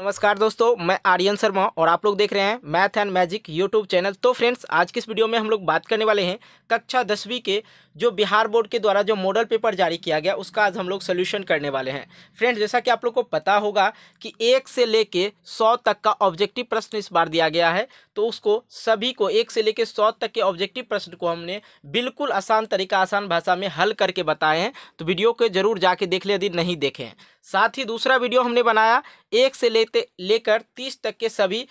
नमस्कार दोस्तों मैं आर्यन शर्मा और आप लोग देख रहे हैं math and magic YouTube channel तो फ्रेंड्स आज की इस वीडियो में हम लोग बात करने वाले हैं कक्षा दसवीं के जो बिहार बोर्ड के द्वारा जो मॉडल पेपर जारी किया गया उसका आज हम लोग सोल्यूशन करने वाले हैं फ्रेंड्स जैसा कि आप लोग को पता होगा कि एक से लेके सौ तक का ऑब्जेक्टिव प्रश्न इस बार दिया गया है तो उसको सभी को एक से लेकर सौ तक के ऑब्जेक्टिव प्रश्न को हमने बिल्कुल आसान तरीका आसान भाषा में हल करके बताए हैं तो वीडियो को जरूर जाके देख ले यदि नहीं देखें साथ ही दूसरा वीडियो हमने बनाया एक से ले से लेकर तीस तक के सभी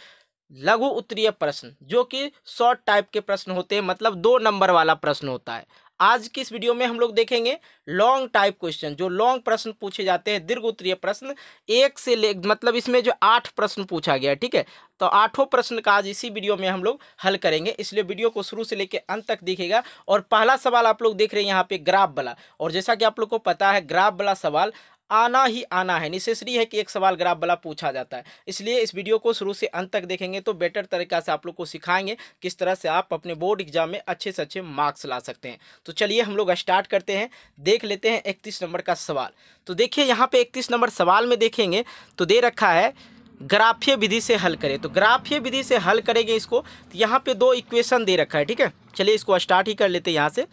लघु उत्तरीय प्रश्न जो कि शॉर्ट टाइप के प्रश्न होते हैं मतलब दो नंबर वाला प्रश्न होता है आज की इस वीडियो में हम लोग देखेंगे लॉन्ग टाइप क्वेश्चन जो लॉन्ग प्रश्न पूछे जाते हैं दीर्घ उत्तरीय प्रश्न एक से ले मतलब इसमें जो आठ प्रश्न पूछा गया ठीक है तो आठों प्रश्न का आज इसी वीडियो में हम लोग हल करेंगे इसलिए वीडियो को शुरू से लेकर अंत तक देखेगा और पहला सवाल आप लोग देख रहे हैं यहाँ पे ग्राफ वाला और जैसा कि आप लोग को पता है ग्राफ वाला सवाल आना ही आना है नेसेसरी है कि एक सवाल ग्राफ वाला पूछा जाता है इसलिए इस वीडियो को शुरू से अंत तक देखेंगे तो बेटर तरीका से आप लोग को सिखाएंगे किस तरह से आप अपने बोर्ड एग्जाम में अच्छे से अच्छे मार्क्स ला सकते हैं तो चलिए हम लोग स्टार्ट करते हैं देख लेते हैं इकतीस नंबर का सवाल तो देखिए यहाँ पर इकतीस नंबर सवाल में देखेंगे तो दे रखा है ग्राफ्य विधि से हल करें तो ग्राफ्य विधि से हल करेंगे इसको तो यहाँ पे दो इक्वेशन दे रखा है ठीक है चलिए इसको स्टार्ट ही कर लेते हैं यहाँ से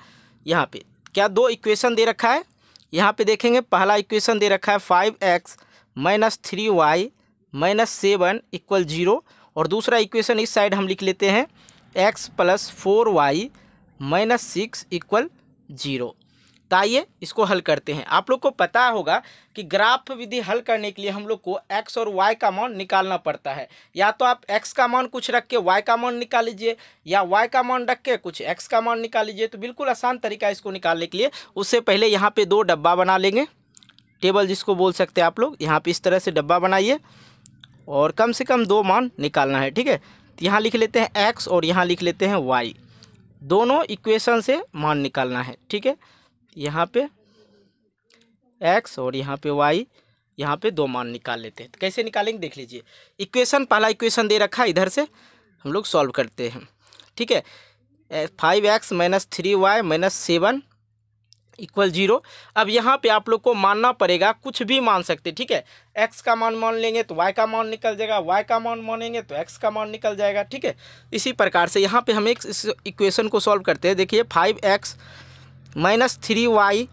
यहाँ पे क्या दो इक्वेशन दे रखा है यहाँ पे देखेंगे पहला इक्वेशन दे रखा है five x minus three y minus seven equal zero और दूसरा इक्वेशन इस साइड हम लिख लेते हैं x plus four y minus six equal zero तो आइए इसको हल करते हैं आप लोग को पता होगा कि ग्राफ विधि हल करने के लिए हम लोग को एक्स और वाई का मान निकालना पड़ता है या तो आप एक्स का मान कुछ रख के वाई का मान निकाल लीजिए या वाई का मान रख के कुछ एक्स का मान निकाल लीजिए तो बिल्कुल आसान तरीका इसको निकालने के लिए उससे पहले यहाँ पर दो डब्बा बना लेंगे टेबल जिसको बोल सकते हैं आप लोग यहाँ पर इस तरह से डब्बा बनाइए और कम से कम दो मान निकालना है ठीक है तो यहाँ लिख लेते हैं एक्स और यहाँ लिख लेते हैं वाई दोनों इक्वेशन से मान निकालना है ठीक है यहाँ पे एक्स और यहाँ पे वाई यहाँ पे दो मान निकाल लेते हैं तो कैसे निकालेंगे देख लीजिए इक्वेशन पहला इक्वेशन दे रखा है इधर से हम लोग सॉल्व करते हैं ठीक है five x minus three y minus seven equal zero अब यहाँ पे आप लोग को मानना पड़ेगा कुछ भी मान सकते ठीक है एक्स का मान मान लेंगे तो वाई का मान निकल जाएगा वाई का मान मानेंगे तो एक्स का मान निकल जाएगा ठीक है इसी प्रकार से यहाँ पे हम एक इस इक्वेशन को सॉल्व करते हैं देखिए five x minus three y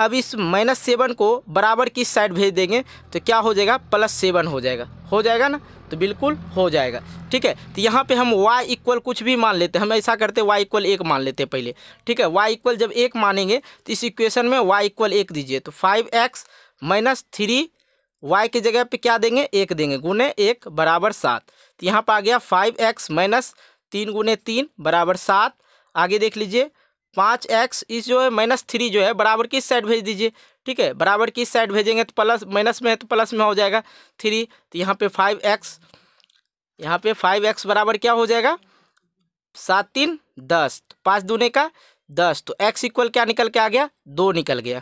अब इस माइनस सेवन को बराबर की साइड भेज देंगे तो क्या हो जाएगा प्लस सेवन हो जाएगा हो जाएगा ना तो बिल्कुल हो जाएगा ठीक है तो यहाँ पे हम y इक्वल कुछ भी मान लेते हैं हम ऐसा करते हैं y इक्वल एक मान लेते हैं पहले ठीक है y इक्वल जब एक मानेंगे तो इस इक्वेशन में y इक्वल एक दीजिए तो five x minus three y की जगह पे क्या देंगे एक देंगे गुने एक बराबर सात तो यहाँ पर आ गया फाइव एक्स माइनस तीन गुने तीन बराबर सात आगे देख लीजिए पाँच एक्स इस जो है माइनस थ्री जो है बराबर की साइड भेज दीजिए ठीक है बराबर की साइड भेजेंगे तो प्लस माइनस में है तो प्लस में हो जाएगा थ्री तो यहाँ पे फाइव एक्स यहाँ पे फाइव एक्स बराबर क्या हो जाएगा सात तीन दस तो पाँच दूने का दस तो एक्स इक्वल क्या निकल के आ गया दो निकल गया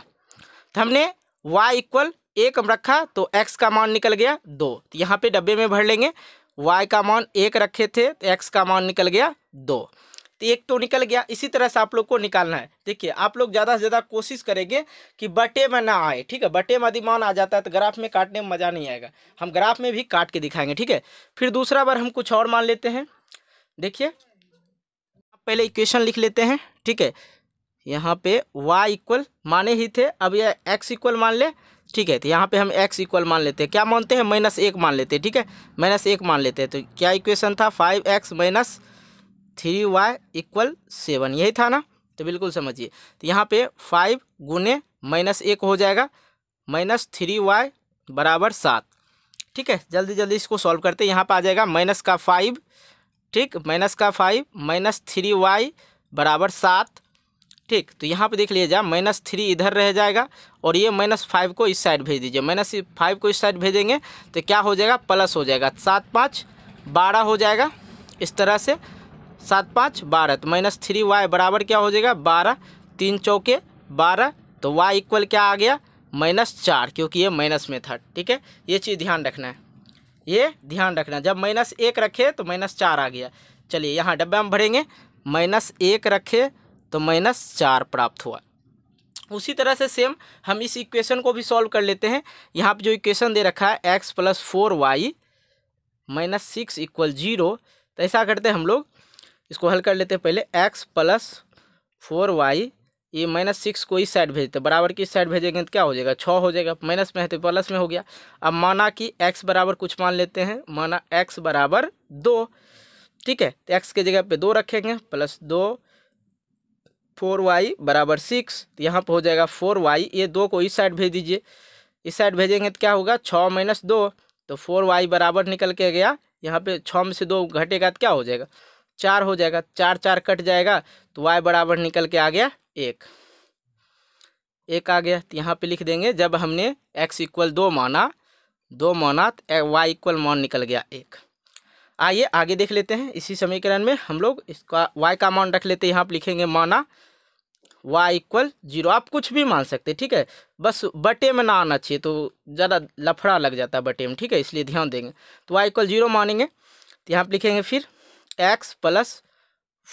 तो हमने वाई इक्वल एक रखा तो एक्स का मान निकल गया दो तो यहाँ पर डब्बे में भर लेंगे वाई का मान एक रखे थे तो एक्स का मान निकल गया दो तो एक तो निकल गया इसी तरह से आप लोग को निकालना है देखिए आप लोग ज़्यादा से ज़्यादा कोशिश करेंगे कि बटे में ना आए ठीक है बटे में यदि मान आ जाता है तो ग्राफ में काटने में मज़ा नहीं आएगा हम ग्राफ में भी काट के दिखाएंगे ठीक है फिर दूसरा बार हम कुछ और मान लेते हैं देखिए पहले इक्वेशन लिख लेते हैं ठीक है यहाँ पे वाई इक्वल माने ही थे अब यह एक्स इक्वल मान ले ठीक है तो यहाँ पे हम एक्स इक्वल मान लेते हैं क्या मानते हैं माइनस एक मान लेते हैं ठीक है माइनस एक मान लेते हैं तो क्या इक्वेशन था five x minus three y equal seven यही था ना तो बिल्कुल समझिए तो यहाँ पे फाइव गुने माइनस एक हो जाएगा माइनस थ्री वाई बराबर सात ठीक है जल्दी जल्दी इसको सॉल्व करते यहाँ पर आ जाएगा माइनस का फाइव ठीक माइनस का फाइव माइनस थ्री वाई बराबर सात ठीक तो यहाँ पे देख लीजिए माइनस थ्री इधर रह जाएगा और ये माइनस फाइव को इस साइड भेज दीजिए माइनस फाइव को इस साइड भेजेंगे तो क्या हो जाएगा प्लस हो जाएगा सात पाँच बारह हो जाएगा इस तरह से सात पाँच बारह तो माइनस थ्री वाई बराबर क्या हो जाएगा बारह तीन चौके बारह तो वाई इक्वल क्या आ गया माइनस चार क्योंकि ये माइनस में था ठीक है ये चीज़ ध्यान रखना है ये ध्यान रखना है जब माइनस एक रखे तो माइनस चार आ गया चलिए यहाँ डब्बे हम भरेंगे माइनस एक रखे तो माइनस चार प्राप्त हुआ उसी तरह से सेम हम इस इक्वेशन को भी सॉल्व कर लेते हैं यहाँ पर जो इक्वेशन दे रखा है x plus four y minus six equal zero तो ऐसा करते हैं हम लोग इसको हल कर लेते हैं पहले एक्स प्लस फोर वाई ये माइनस सिक्स को इस साइड भेजते बराबर की इस साइड भेजेंगे तो क्या हो जाएगा छः हो जाएगा माइनस में है तो प्लस में हो गया अब माना कि एक्स बराबर कुछ मान लेते हैं माना एक्स बराबर दो ठीक है तो एक्स के जगह पे दो रखेंगे प्लस दो फोर वाई बराबर सिक्स तो यहाँ पर हो जाएगा फोर वाई ये दो को इस साइड भेज दीजिए इस साइड भेजेंगे तो क्या होगा छः माइनस दो तो फोर वाई बराबर निकल के गया यहाँ पे छः में से दो घटेगा तो क्या हो जाएगा चार हो जाएगा चार चार कट जाएगा तो वाई बराबर निकल के आ गया एक एक आ गया तो यहाँ पे लिख देंगे जब हमने एक्स इक्वल दो माना दो माना तो वाई इक्वल मान निकल गया एक आइए आगे देख लेते हैं इसी समीकरण में हम लोग इसका वाई का मान रख लेते हैं यहाँ पर लिखेंगे माना वाई इक्वल जीरो आप कुछ भी मान सकते ठीक है बस बटे में ना आना चाहिए तो ज़्यादा लफड़ा लग जाता है बटे में ठीक है इसलिए ध्यान देंगे तो वाई इक्वल जीरो मानेंगे तो यहाँ पर लिखेंगे फिर एक्स प्लस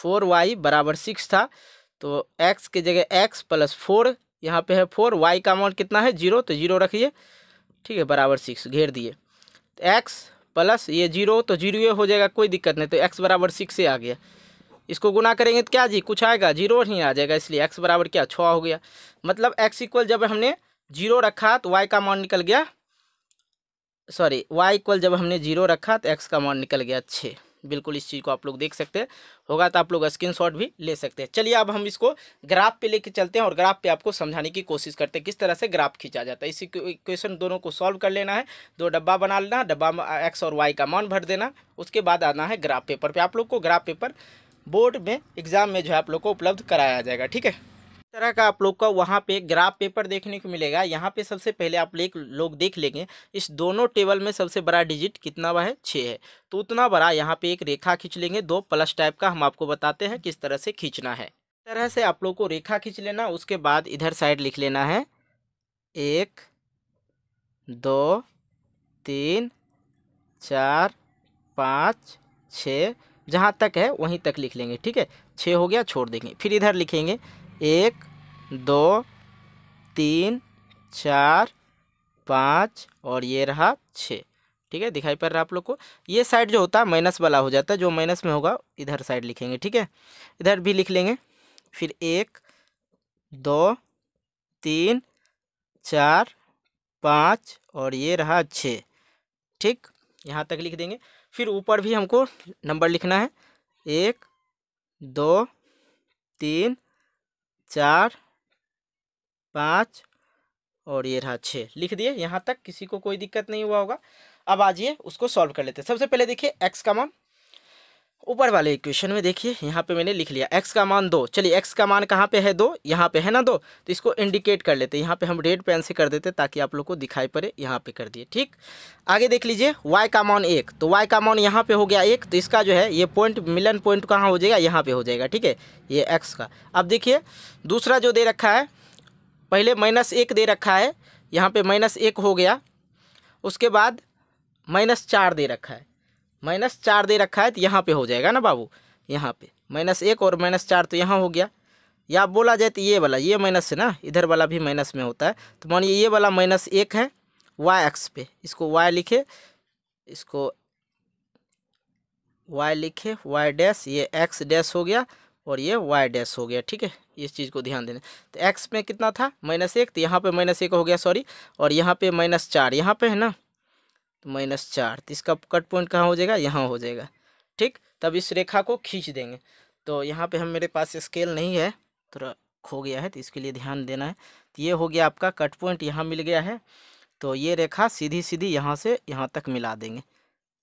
फोर वाई बराबर सिक्स था तो एक्स के जगह एक्स प्लस फोर यहाँ पे है फोर वाई का अमाउंट कितना है जीरो तो जीरो रखिए ठीक है बराबर सिक्स घेर दिए तो एक्स प्लस ये जीरो तो जीरो हो जाएगा कोई दिक्कत नहीं तो एक्स बराबर सिक्स से आ गया इसको गुना करेंगे तो क्या जी कुछ आएगा जीरो ही आ जाएगा इसलिए एक्स बराबर क्या छः हो गया मतलब एक्स इक्वल जब हमने जीरो रखा तो वाई का अमाउंट निकल गया सॉरी वाई इक्वल जब हमने जीरो रखा तो एक्स का अमाउंट निकल गया छः बिल्कुल इस चीज़ को आप लोग देख सकते हैं होगा तो आप लोग स्क्रीनशॉट भी ले सकते हैं चलिए अब हम इसको ग्राफ पे लेके चलते हैं और ग्राफ पे आपको समझाने की कोशिश करते हैं किस तरह से ग्राफ खींचा जाता है इसी क्वेश्चन दोनों को सॉल्व कर लेना है दो डब्बा बना लेना डब्बा एक्स और वाई का मान भर देना उसके बाद आना है ग्राफ पेपर पर आप लोग को ग्राफ पेपर बोर्ड में एग्ज़ाम में जो है आप लोग को उपलब्ध कराया जाएगा ठीक है तरह का आप लोग का वहाँ पे ग्राफ पेपर देखने को मिलेगा यहाँ पे सबसे पहले आप लोग देख लेंगे इस दोनों टेबल में सबसे बड़ा डिजिट कितना बड़ा है छः है तो उतना बड़ा यहाँ पे एक रेखा खींच लेंगे दो प्लस टाइप का हम आपको बताते हैं किस तरह से खींचना है तरह से आप लोग को रेखा खींच लेना उसके बाद इधर साइड लिख लेना है एक दो तीन चार पाँच छः जहाँ तक है वहीं तक लिख लेंगे ठीक है छः हो गया छोड़ देंगे फिर इधर लिखेंगे एक दो तीन चार पाँच और ये रहा छः ठीक है दिखाई पड़ रहा आप लोग को ये साइड जो होता है माइनस वाला हो जाता है जो माइनस में होगा इधर साइड लिखेंगे ठीक है इधर भी लिख लेंगे फिर एक दो तीन चार पाँच और ये रहा छः ठीक यहाँ तक लिख देंगे फिर ऊपर भी हमको नंबर लिखना है एक दो तीन चार पाँच और ये रहा छः लिख दिए यहाँ तक किसी को कोई दिक्कत नहीं हुआ होगा अब आजिए उसको सॉल्व कर लेते हैं सबसे पहले देखिए एक्स का मान ऊपर वाले इक्वेशन में देखिए यहाँ पे मैंने लिख लिया एक्स का मान दो चलिए एक्स का मान कहाँ पे है दो यहाँ पे है ना दो तो इसको इंडिकेट कर लेते हैं यहाँ पे हम रेड पेन से कर देते ताकि आप लोग को दिखाई पड़े यहाँ पे कर दिए ठीक आगे देख लीजिए वाई का मान एक तो वाई का मान यहाँ पे हो गया एक तो इसका जो है ये पॉइंट मिलन पॉइंट कहाँ हो जाएगा यहाँ पर हो जाएगा ठीक है ये एक्स का अब देखिए दूसरा जो दे रखा है पहले माइनस एक दे रखा है यहाँ पे माइनस एक हो गया उसके बाद माइनस चार दे रखा है माइनस चार दे रखा है तो यहाँ पे हो जाएगा ना बाबू यहाँ पे माइनस एक और माइनस चार तो यहाँ हो गया या बोला जाए तो ये वाला ये माइनस है ना इधर वाला भी माइनस में होता है तो मानिए ये वाला माइनस एक है वाई एक्स पे इसको वाई लिखे इसको वाई लिखे वाई डैश ये एक्स डैश हो गया और ये वाई डैश हो गया ठीक है इस चीज़ को ध्यान देना तो एक्स में कितना था माइनस एक तो यहाँ पे माइनस एक हो गया सॉरी और यहाँ पे माइनस चार यहाँ पे है ना तो माइनस चार तो इसका कट पॉइंट कहाँ हो जाएगा यहाँ हो जाएगा ठीक तब इस रेखा को खींच देंगे तो यहाँ पे हम मेरे पास स्केल नहीं है थोड़ा तो खो गया है तो इसके लिए ध्यान देना है तो ये हो गया आपका कट पॉइंट यहाँ मिल गया है तो ये रेखा सीधी सीधी यहाँ से यहाँ तक मिला देंगे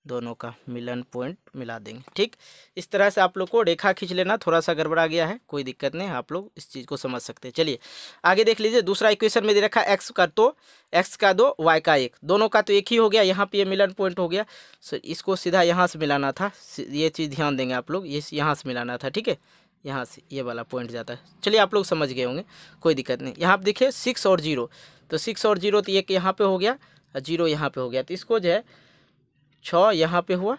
दोनों का मिलन पॉइंट मिला देंगे ठीक इस तरह से आप लोग को रेखा खींच लेना थोड़ा सा गड़बड़ा गया है कोई दिक्कत नहीं आप लोग इस चीज़ को समझ सकते हैं चलिए आगे देख लीजिए दूसरा इक्वेशन में दे रखा एक्स का तो एक्स का दो वाई का एक दोनों का तो एक ही हो गया यहाँ पे ये मिलन पॉइंट हो गया सो इसको सीधा यहाँ से मिलाना था ये चीज़ ध्यान देंगे आप लोग ये यहाँ से मिलाना था ठीक है यहाँ से ये वाला पॉइंट जाता है चलिए आप लोग समझ गए होंगे कोई दिक्कत नहीं यहाँ पर देखिए सिक्स और जीरो तो सिक्स और जीरो तो एक यहाँ पर हो गया और जीरो यहाँ पर हो गया तो इसको जो है छः यहाँ पे हुआ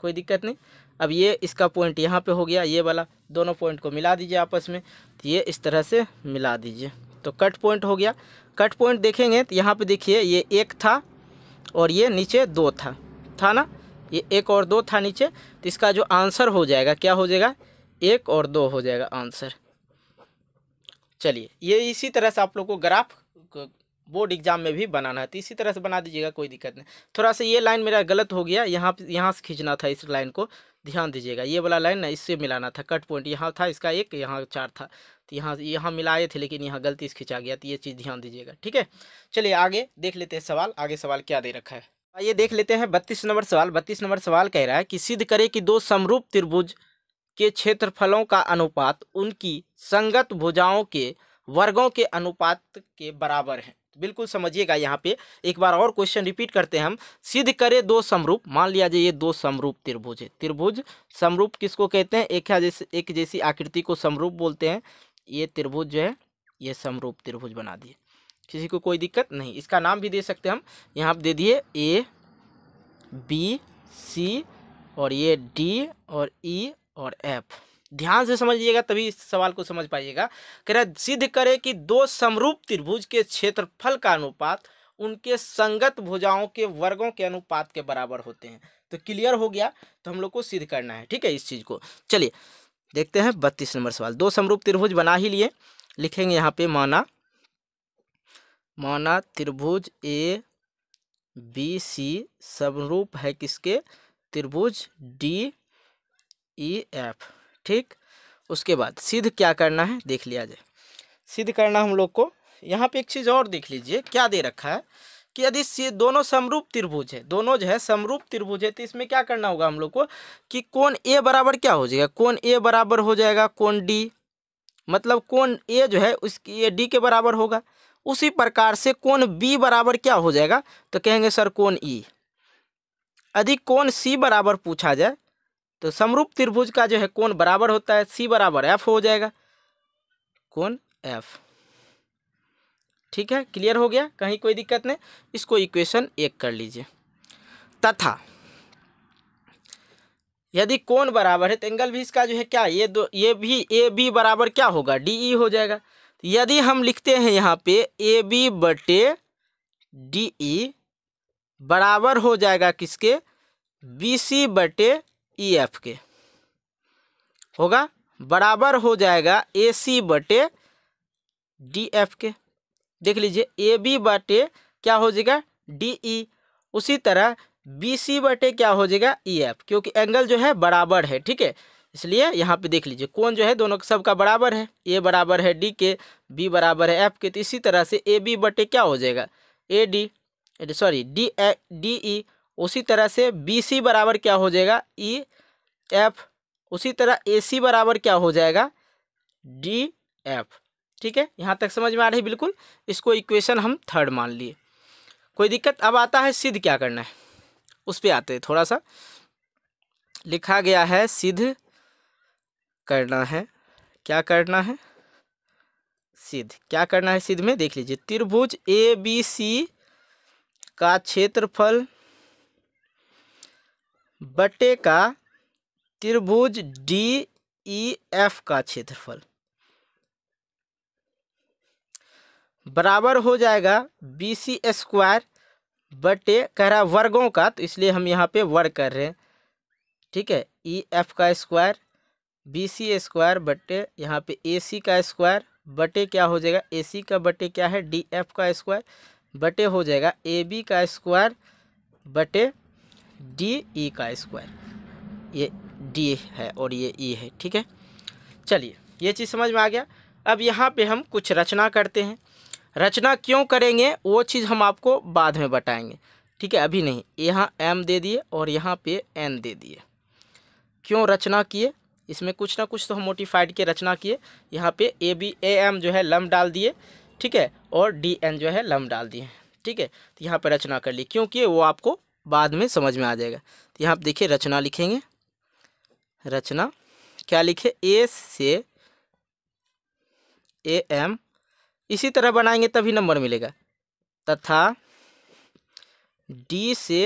कोई दिक्कत नहीं अब ये इसका पॉइंट यहाँ पे हो गया ये वाला दोनों पॉइंट को मिला दीजिए आपस में तो ये इस तरह से मिला दीजिए तो कट पॉइंट हो गया कट पॉइंट देखेंगे तो यहाँ पे देखिए ये एक था और ये नीचे दो था था ना ये एक और दो था नीचे तो इसका जो आंसर हो जाएगा क्या हो जाएगा एक और दो हो जाएगा आंसर चलिए ये इसी तरह से आप लोग को ग्राफ बोर्ड एग्जाम में भी बनाना है तो इसी तरह से बना दीजिएगा कोई दिक्कत नहीं थोड़ा सा ये लाइन मेरा गलत हो गया यहाँ यहाँ से खींचना था इस लाइन को ध्यान दीजिएगा ये वाला लाइन ना इससे मिलाना था कट पॉइंट यहाँ था इसका एक यहाँ चार था तो यहाँ यहाँ मिलाए थे लेकिन यहाँ गलती से खिंचा गया तो ये चीज़ ध्यान दीजिएगा ठीक है चलिए आगे देख लेते हैं सवाल आगे सवाल क्या दे रखा है आइए देख लेते हैं बत्तीस नंबर सवाल बत्तीस नंबर सवाल कह रहा है कि सिद्ध करे कि दो समरूप त्रिभुज के क्षेत्रफलों का अनुपात उनकी संगत भुजाओं के वर्गों के अनुपात के बराबर है बिल्कुल समझिएगा यहाँ पे एक बार और क्वेश्चन रिपीट करते हैं हम सिद्ध करे दो समरूप मान लिया जाए ये दो समरूप त्रिभुज है त्रिभुज समरूप किसको कहते हैं एक जैसे एक जैसी आकृति को समरूप बोलते हैं ये त्रिभुज जो है ये समरूप त्रिभुज बना दिए किसी को कोई दिक्कत नहीं इसका नाम भी दे सकते हैं हम यहाँ दे दिए ए बी सी और ये डी और ई e और एफ ध्यान से समझिएगा तभी इस सवाल को समझ पाइएगा कह रहा सिद्ध करे कि दो समरूप त्रिभुज के क्षेत्रफल का अनुपात उनके संगत भुजाओं के वर्गों के अनुपात के बराबर होते हैं तो क्लियर हो गया तो हम लोग को सिद्ध करना है ठीक है इस चीज़ को चलिए देखते हैं बत्तीस नंबर सवाल दो समरूप त्रिभुज बना ही लिए लिखेंगे यहाँ पे माना माना त्रिभुज ए बी सी समरूप है किसके त्रिभुज डी ई एफ ठीक उसके बाद सिद्ध क्या करना है देख लिया जाए सिद्ध करना हम लोग को यहाँ पे एक चीज़ और देख लीजिए क्या दे रखा है कि यदि दोनों समरूप त्रिभुज है दोनों जो है समरूप त्रिभुज है तो इसमें क्या करना होगा हम लोग को कि कौन ए बराबर क्या हो जाएगा कौन ए बराबर हो जाएगा कौन डी मतलब कौन ए जो है उसकी ए डी के बराबर होगा उसी प्रकार से कौन बी बराबर क्या हो जाएगा तो कहेंगे सर कौन ई यदि कौन सी बराबर पूछा जाए तो समरूप त्रिभुज का जो है कोण बराबर होता है सी बराबर एफ हो जाएगा कोण एफ ठीक है क्लियर हो गया कहीं कोई दिक्कत नहीं इसको इक्वेशन एक कर लीजिए तथा यदि कोण बराबर है तो एंगल भी इसका जो है क्या ये दो ये भी ए बी बराबर क्या होगा डी ई e हो जाएगा तो यदि हम लिखते हैं यहाँ पे ए बी बटे डी ई e बराबर हो जाएगा किसके बी सी बटे ई एफ के होगा बराबर हो जाएगा ए सी बटे डी एफ के देख लीजिए ए बी बटे क्या हो जाएगा डी ई e। उसी तरह बी सी बटे क्या हो जाएगा ई e एफ क्योंकि एंगल जो है बराबर है ठीक है इसलिए यहाँ पे देख लीजिए कौन जो है दोनों सब का बराबर है ए बराबर है डी के बी बराबर है एफ के तो इसी तरह से ए बी बटे क्या हो जाएगा A D sorry D A D E उसी तरह से बी सी बराबर क्या हो जाएगा ई e, एफ उसी तरह ए सी बराबर क्या हो जाएगा डी एफ ठीक है यहाँ तक समझ में आ रही बिल्कुल इसको इक्वेशन हम थर्ड मान लिए कोई दिक्कत अब आता है सिद्ध क्या करना है उस पर आते हैं थोड़ा सा लिखा गया है सिद्ध करना है क्या करना है सिद्ध क्या करना है सिद्ध में देख लीजिए त्रिभुज ए बी सी का क्षेत्रफल बटे का त्रिभुज डी ई एफ का क्षेत्रफल बराबर हो जाएगा बी सी स्क्वायर बटे कह रहा वर्गों का तो इसलिए हम यहाँ पे वर्ग कर रहे हैं ठीक है ई एफ का स्क्वायर बी सी स्क्वायर बटे यहाँ पे ए सी का स्क्वायर बटे क्या हो जाएगा ए सी का बटे क्या है डी एफ का स्क्वायर बटे हो जाएगा ए बी का स्क्वायर बटे डी ई e का स्क्वायर ये डी है और ये ई e है ठीक है चलिए ये चीज़ समझ में आ गया अब यहाँ पे हम कुछ रचना करते हैं रचना क्यों करेंगे वो चीज़ हम आपको बाद में बताएंगे ठीक है अभी नहीं यहाँ एम दे दिए और यहाँ पे एन दे दिए क्यों रचना किए इसमें कुछ ना कुछ तो हम मोटिफाइड के रचना किए यहाँ पे ए बी ए एम जो है लम डाल दिए ठीक है और डी एन जो है लम डाल दिए ठीक है तो यहाँ पर रचना कर ली क्यों किए वो आपको बाद में समझ में आ जाएगा तो यहाँ आप देखिए रचना लिखेंगे रचना क्या लिखे ए से ए एम इसी तरह बनाएंगे तभी नंबर मिलेगा तथा डी से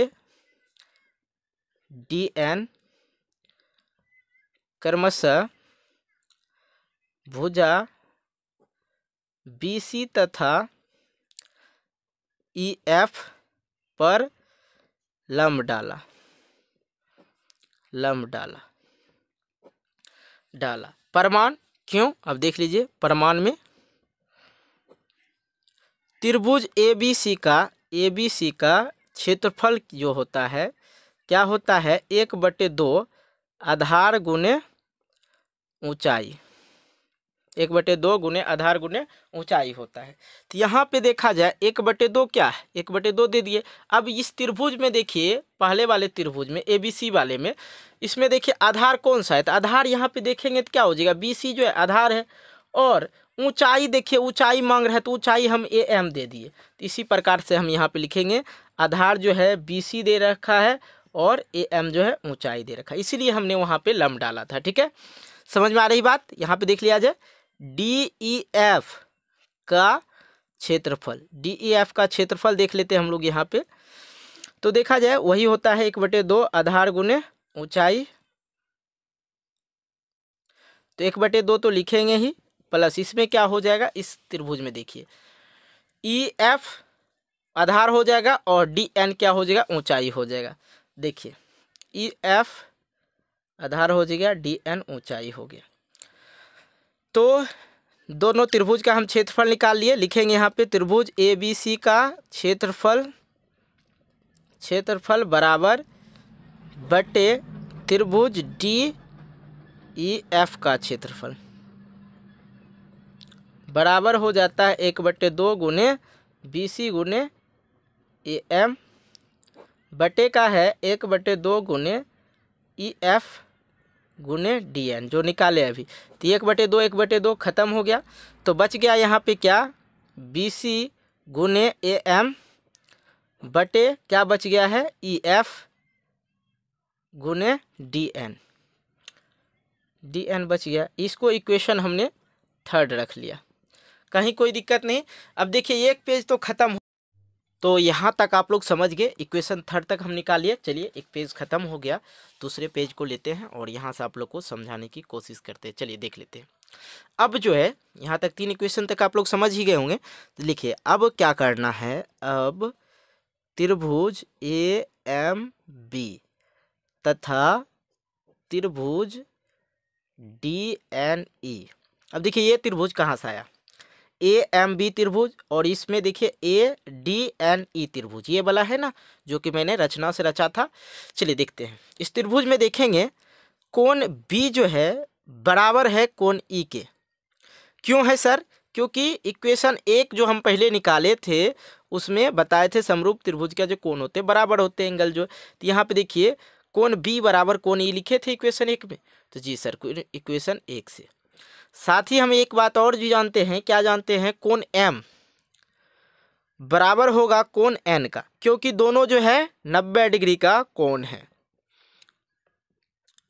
डी एन कर्मश भुजा बी सी तथा ई e एफ पर लम डाला लम्ब डाला डाला परमान क्यों अब देख लीजिए परमान में त्रिभुज ए बी सी का ए बी सी का क्षेत्रफल जो होता है क्या होता है एक बटे दो आधार गुने ऊंचाई एक बटे दो गुने आधार गुने ऊंचाई होता है तो यहाँ पे देखा जाए एक बटे दो क्या है एक बटे दो दे दिए अब इस त्रिभुज में देखिए पहले वाले त्रिभुज में ए बी सी वाले में इसमें देखिए आधार कौन सा है तो आधार यहाँ पे देखेंगे तो क्या हो जाएगा बी सी जो है आधार है और ऊंचाई देखिए ऊंचाई मांग रहा है तो ऊंचाई हम ए एम दे दिए तो इसी प्रकार से हम यहाँ पर लिखेंगे आधार जो है बी सी दे रखा है और ए एम जो है ऊँचाई दे रखा है इसीलिए हमने वहाँ पर लम डाला था ठीक है समझ में आ रही बात यहाँ पे देख लिया जाए डी ई एफ का क्षेत्रफल डी ई एफ का क्षेत्रफल देख लेते हैं हम लोग यहाँ पे तो देखा जाए वही होता है एक बटे दो आधार गुने ऊंचाई तो एक बटे दो तो लिखेंगे ही प्लस इसमें क्या हो जाएगा इस त्रिभुज में देखिए ई e एफ आधार हो जाएगा और डी एन क्या हो जाएगा ऊंचाई हो जाएगा देखिए ई e एफ आधार हो जाएगा डी एन ऊंचाई हो गया तो दोनों त्रिभुज का हम क्षेत्रफल निकाल लिए लिखेंगे यहाँ पे त्रिभुज ए बी सी का क्षेत्रफल क्षेत्रफल बराबर बटे त्रिभुज डी ई एफ का क्षेत्रफल बराबर हो जाता है एक बटे दो गुने बी सी गुने ए एम बटे का है एक बटे दो गुने ई e, एफ गुने डी एन जो निकाले अभी तो एक बटे दो एक बटे दो खत्म हो गया तो बच गया यहाँ पे क्या बी सी गुने ए एम बटे क्या बच गया है ई e एफ गुने डी एन डी एन बच गया इसको इक्वेशन हमने थर्ड रख लिया कहीं कोई दिक्कत नहीं अब देखिए एक पेज तो ख़त्म तो यहाँ तक आप लोग समझ गए इक्वेशन थर्ड तक हम निकालिए चलिए एक पेज ख़त्म हो गया दूसरे पेज को लेते हैं और यहाँ से आप लोग को समझाने की कोशिश करते हैं चलिए देख लेते हैं अब जो है यहाँ तक तीन इक्वेशन तक आप लोग समझ ही गए होंगे तो लिखिए अब क्या करना है अब त्रिभुज ए एम बी तथा त्रिभुज डी एन ई अब देखिए ये त्रिभुज कहाँ से आया ए एम बी त्रिभुज और इसमें देखिए ए डी एन ई त्रिभुज ये वाला है ना जो कि मैंने रचना से रचा था चलिए देखते हैं इस त्रिभुज में देखेंगे कौन बी जो है बराबर है कौन ई के क्यों है सर क्योंकि इक्वेशन एक जो हम पहले निकाले थे उसमें बताए थे समरूप त्रिभुज का जो कौन होते बराबर होते एंगल जो तो यहाँ पर देखिए कौन बी बराबर कौन ई लिखे थे इक्वेशन एक में तो जी सर इक्वेशन एक से साथ ही हम एक बात और भी जानते हैं क्या जानते हैं कौन एम बराबर होगा कौन एन का क्योंकि दोनों जो है नब्बे डिग्री का कौन है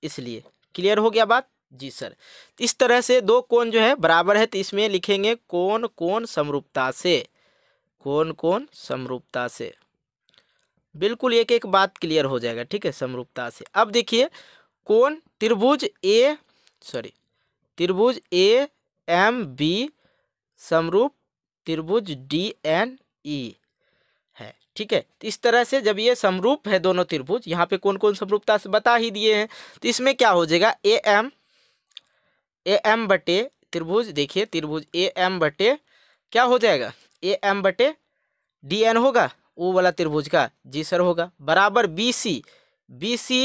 इसलिए क्लियर हो गया बात जी सर इस तरह से दो कौन जो है बराबर है तो इसमें लिखेंगे कौन कौन समरूपता से कौन कौन समरूपता से बिल्कुल एक एक बात क्लियर हो जाएगा ठीक है समरूपता से अब देखिए कौन त्रिभुज ए सॉरी त्रिभुज ए एम बी समरूप त्रिभुज डी एन ई है ठीक है तो इस तरह से जब ये समरूप है दोनों त्रिभुज यहाँ पे कौन कौन समरूपता से बता ही दिए हैं तो इसमें क्या हो जाएगा ए एम ए एम बटे त्रिभुज देखिए त्रिभुज ए एम बटे क्या हो जाएगा ए एम बटे डी एन होगा वो वाला त्रिभुज का जी सर होगा बराबर B C B C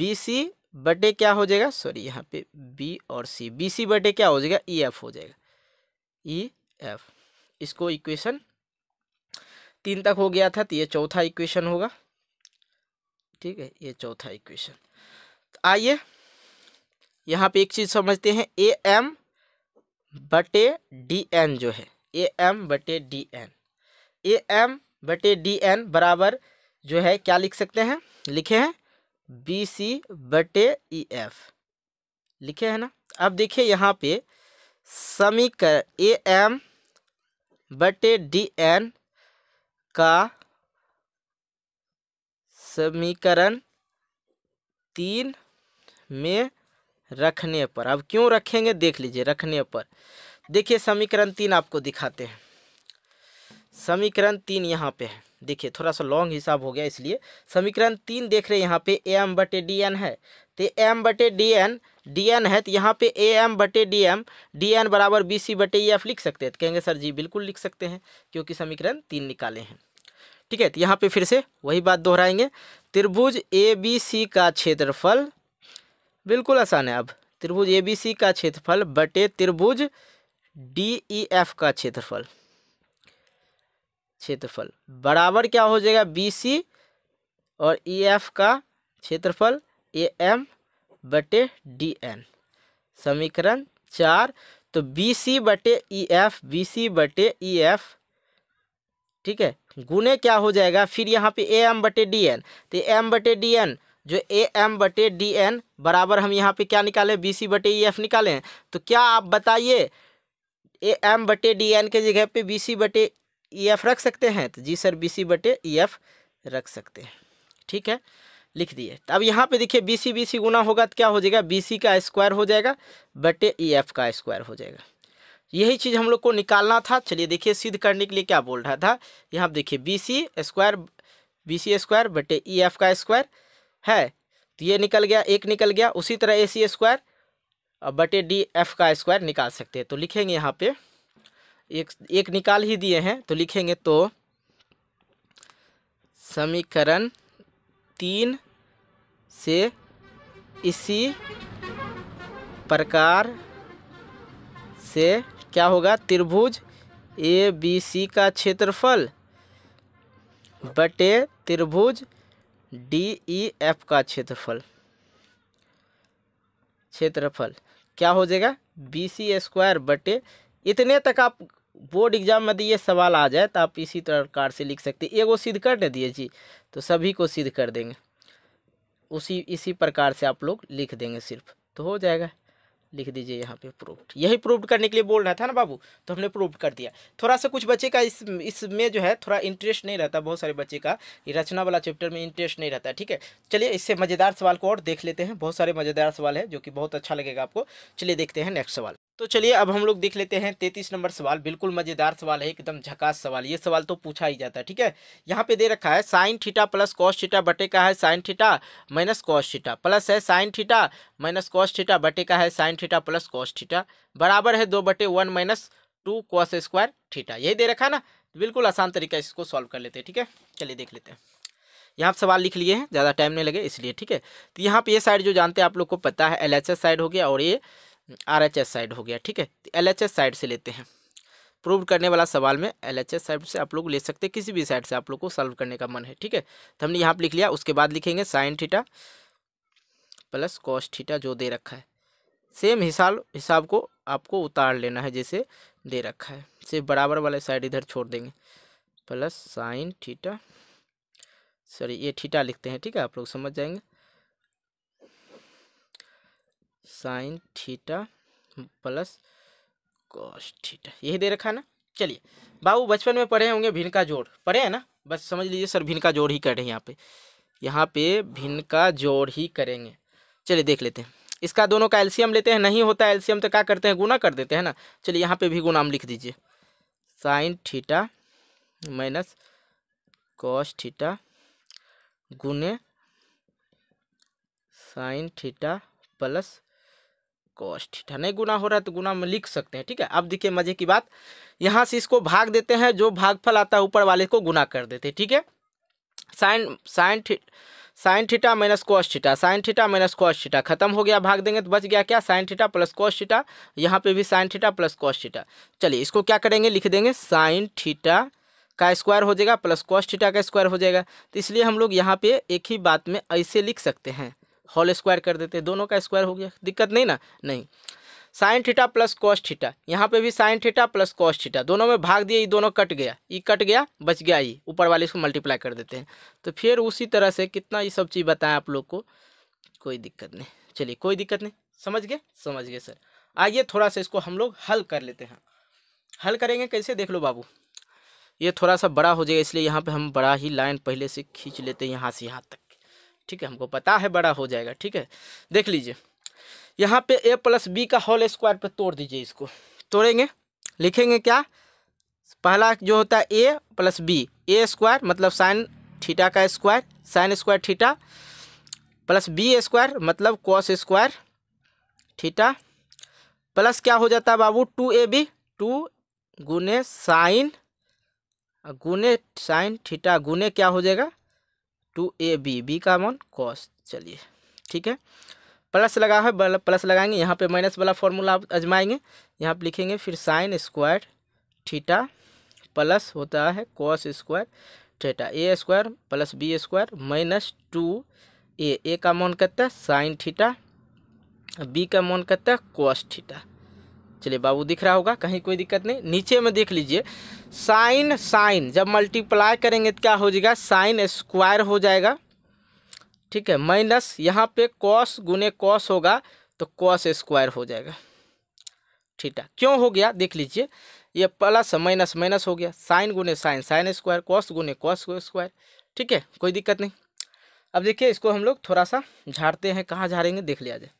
B C बटे क्या हो जाएगा सॉरी यहाँ पे बी और सी बी सी बटे क्या हो जाएगा ई e एफ हो जाएगा ई e एफ इसको इक्वेशन तीन तक हो गया था तो ये चौथा इक्वेशन होगा ठीक है ये चौथा इक्वेशन तो आइए यहाँ पे एक चीज़ समझते हैं ए एम बटे डी एन जो है ए एम बटे डी एन ए एम बटे डी एन बराबर जो है क्या लिख सकते हैं लिखे हैं बी सी बटे ई एफ लिखे है ना अब देखिए यहाँ पे समीकरण ए एम बटे डी एन का समीकरण तीन में रखने पर अब क्यों रखेंगे देख लीजिए रखने पर देखिए समीकरण तीन आपको दिखाते हैं समीकरण तीन यहाँ पे है देखिए थोड़ा सा लॉन्ग हिसाब हो गया इसलिए समीकरण तीन देख रहे हैं यहाँ पे ए एम बटे डी एन है तो एम बटे डी एन डी एन है तो यहाँ पे ए एम बटे डी एम डी एन बराबर बी सी बटे ई e एफ लिख सकते हैं तो कहेंगे सर जी बिल्कुल लिख सकते हैं क्योंकि समीकरण तीन निकाले हैं ठीक है तो यहाँ पे फिर से वही बात दोहराएंगे त्रिभुज ए बी सी का क्षेत्रफल बिल्कुल आसान है अब त्रिभुज ए बी सी का क्षेत्रफल बटे त्रिभुज डी ई एफ का क्षेत्रफल क्षेत्रफल बराबर क्या हो जाएगा बी सी और ई e, एफ का क्षेत्रफल ए एम बटे डी एन समीकरण चार तो बी सी बटे ई एफ बी सी बटे ई e, एफ ठीक है गुने क्या हो जाएगा फिर यहाँ पे ए एम बटे डी एन तो एम बटे डी एन जो ए एम बटे डी एन बराबर हम यहाँ पे क्या निकालें बी सी बटे ई e, एफ निकालें तो क्या आप बताइए ए एम बटे डी एन के जगह पे बी सी बटे ई e एफ रख सकते हैं तो जी सर बी सी बटे ई e एफ रख सकते हैं ठीक है लिख दिए तो अब यहाँ पे देखिए बी सी बी सी गुना होगा तो क्या हो जाएगा बी सी का स्क्वायर हो जाएगा बटे ई e एफ का स्क्वायर हो जाएगा यही चीज़ हम लोग को निकालना था चलिए देखिए सिद्ध करने के लिए क्या बोल रहा था यहाँ पर देखिए B C square B C square बटे ई एफ का स्क्वायर है तो ये निकल गया एक निकल गया उसी तरह ए सी स्क्वायर बटे डी एफ का स्क्वायर निकाल सकते हैं तो लिखेंगे यहाँ पे एक एक निकाल ही दिए हैं तो लिखेंगे तो समीकरण तीन से इसी प्रकार से क्या होगा त्रिभुज ए बी सी का क्षेत्रफल बटे त्रिभुज डी ई एफ का क्षेत्रफल क्षेत्रफल क्या हो जाएगा बी सी स्क्वायर बटे इतने तक आप बोर्ड एग्जाम में तो ये सवाल आ जाए तो आप इसी प्रकार से लिख सकते एक वो सिद्ध कर दे दिए जी तो सभी को सिद्ध कर देंगे उसी इसी प्रकार से आप लोग लिख देंगे सिर्फ तो हो जाएगा लिख दीजिए यहाँ पे प्रूफ यही प्रूफ करने के लिए बोल रहा था ना बाबू तो हमने प्रूफ कर दिया थोड़ा सा कुछ बच्चे का इस इसमें जो है थोड़ा इंटरेस्ट नहीं रहता बहुत सारे बच्चे का रचना वाला चैप्टर में इंटरेस्ट नहीं रहता ठीक है चलिए इससे मज़ेदार सवाल को और देख लेते हैं बहुत सारे मज़ेदार सवाल है जो कि बहुत अच्छा लगेगा आपको चलिए देखते हैं नेक्स्ट सवाल तो चलिए अब हम लोग देख लेते हैं तैतीस नंबर सवाल बिल्कुल मजेदार सवाल है एकदम झकास सवाल ये सवाल तो पूछा ही जाता है ठीक है यहाँ पे दे रखा है sine theta plus cos theta बटे का है sine theta minus cos theta plus है sine theta minus cos theta बटे का है sine theta plus cos theta बराबर है दो बटे one minus two cos square theta यही दे रखा है ना बिल्कुल आसान तरीका इसको सॉल्व कर लेते हैं ठीक है चलिए देख लेते हैं यहाँ सवाल लिख लिए हैं ज़्यादा टाइम नहीं लगे इसलिए ठीक है तो यहाँ पर ये साइड जो जानते हैं आप लोग को पता है एल साइड हो गया और ये आर एच एस साइड हो गया ठीक है एल एच एस साइड से लेते हैं प्रूव करने वाला सवाल में एल एच एस साइड से आप लोग ले सकते हैं किसी भी साइड से आप लोग को सॉल्व करने का मन है ठीक है तो हमने यहाँ पर लिख लिया उसके बाद लिखेंगे sine theta plus cos theta जो दे रखा है सेम हिसाब हिसाब को आपको उतार लेना है जैसे दे रखा है सिर्फ बराबर वाले साइड इधर छोड़ देंगे प्लस साइन थीटा सॉरी ये थीटा लिखते हैं ठीक है आप लोग समझ जाएंगे sine theta plus cos theta यही दे रखा है ना चलिए बाबू बचपन में पढ़े होंगे भिन्न का जोड़ पढ़े हैं ना बस समझ लीजिए सर भिन्न का जोड़ ही कर रहे हैं यहाँ पे यहाँ पे भिन्न का जोड़ ही करेंगे चलिए देख लेते हैं इसका दोनों का एल्सियम लेते हैं नहीं होता एल्सियम तो क्या करते हैं गुना कर देते हैं ना चलिए यहाँ पे भी हम लिख दीजिए sine theta minus cos theta गुने साइन थीटा प्लस ठीठा नहीं गुना हो रहा है तो गुना में लिख सकते हैं ठीक है अब देखिए मजे की बात यहाँ से इसको भाग देते हैं जो भागफल आता है ऊपर वाले को गुना कर देते हैं ठीक है sine sine sine theta minus cos theta sine theta minus cos theta खत्म हो गया भाग देंगे तो बच गया क्या sine theta plus cos theta यहाँ पे भी sine theta plus cos theta चलिए इसको क्या करेंगे लिख देंगे साइन थीटा का स्क्वायर हो जाएगा प्लस कॉस थीटा का स्क्वायर हो जाएगा तो इसलिए हम लोग यहाँ पे एक ही बात में ऐसे लिख सकते हैं होल स्क्वायर कर देते हैं दोनों का स्क्वायर हो गया दिक्कत नहीं ना नहीं sine theta plus cos theta यहाँ पे भी sine theta plus cos theta दोनों में भाग दिए ये दोनों कट गया ये कट गया बच गया ये ऊपर वाले इसको मल्टीप्लाई कर देते हैं तो फिर उसी तरह से कितना ये सब चीज़ बताएं आप लोग को कोई दिक्कत नहीं चलिए कोई दिक्कत नहीं समझ गए समझ गए सर आइए थोड़ा सा इसको हम लोग हल कर लेते हैं हल करेंगे कैसे देख लो बाबू ये थोड़ा सा बड़ा हो जाएगा इसलिए यहाँ पर हम बड़ा ही लाइन पहले से खींच लेते हैं यहाँ से यहाँ तक ठीक है हमको पता है बड़ा हो जाएगा ठीक है देख लीजिए यहाँ पे ए प्लस बी का होल स्क्वायर पे तोड़ दीजिए इसको तोड़ेंगे लिखेंगे क्या पहला जो होता है A plus B A square मतलब साइन थीटा का square sine square theta plus B square मतलब कॉस स्क्वायर थीटा प्लस क्या हो जाता है बाबू टू ए बी टू गुने साइन गुने साइन थीटा गुने क्या हो जाएगा टू ए बी बी का मान कॉस चलिए ठीक है प्लस लगा है प्लस लगाएंगे यहाँ पे माइनस वाला फॉर्मूला आप अजमाएंगे यहाँ पर लिखेंगे फिर साइन स्क्वायर थीटा प्लस होता है cos square theta A square plus B square minus two A A का मान है साइन थीटा बी का मान है कॉस थीटा चलिए बाबू दिख रहा होगा कहीं कोई दिक्कत नहीं नीचे में देख लीजिए साइन साइन जब मल्टीप्लाई करेंगे तो क्या हो जाएगा साइन स्क्वायर हो जाएगा ठीक है माइनस यहाँ पे कॉस गुने कॉस होगा तो कॉस स्क्वायर हो जाएगा ठीक है क्यों हो गया देख लीजिए ये प्लस माइनस माइनस हो गया साइन गुने साइन साइन स्क्वायर कॉस गुने कॉस स्क्वायर ठीक है कोई दिक्कत नहीं अब देखिए इसको हम लोग थोड़ा सा झाड़ते हैं कहाँ झाड़ेंगे देख लिया जाए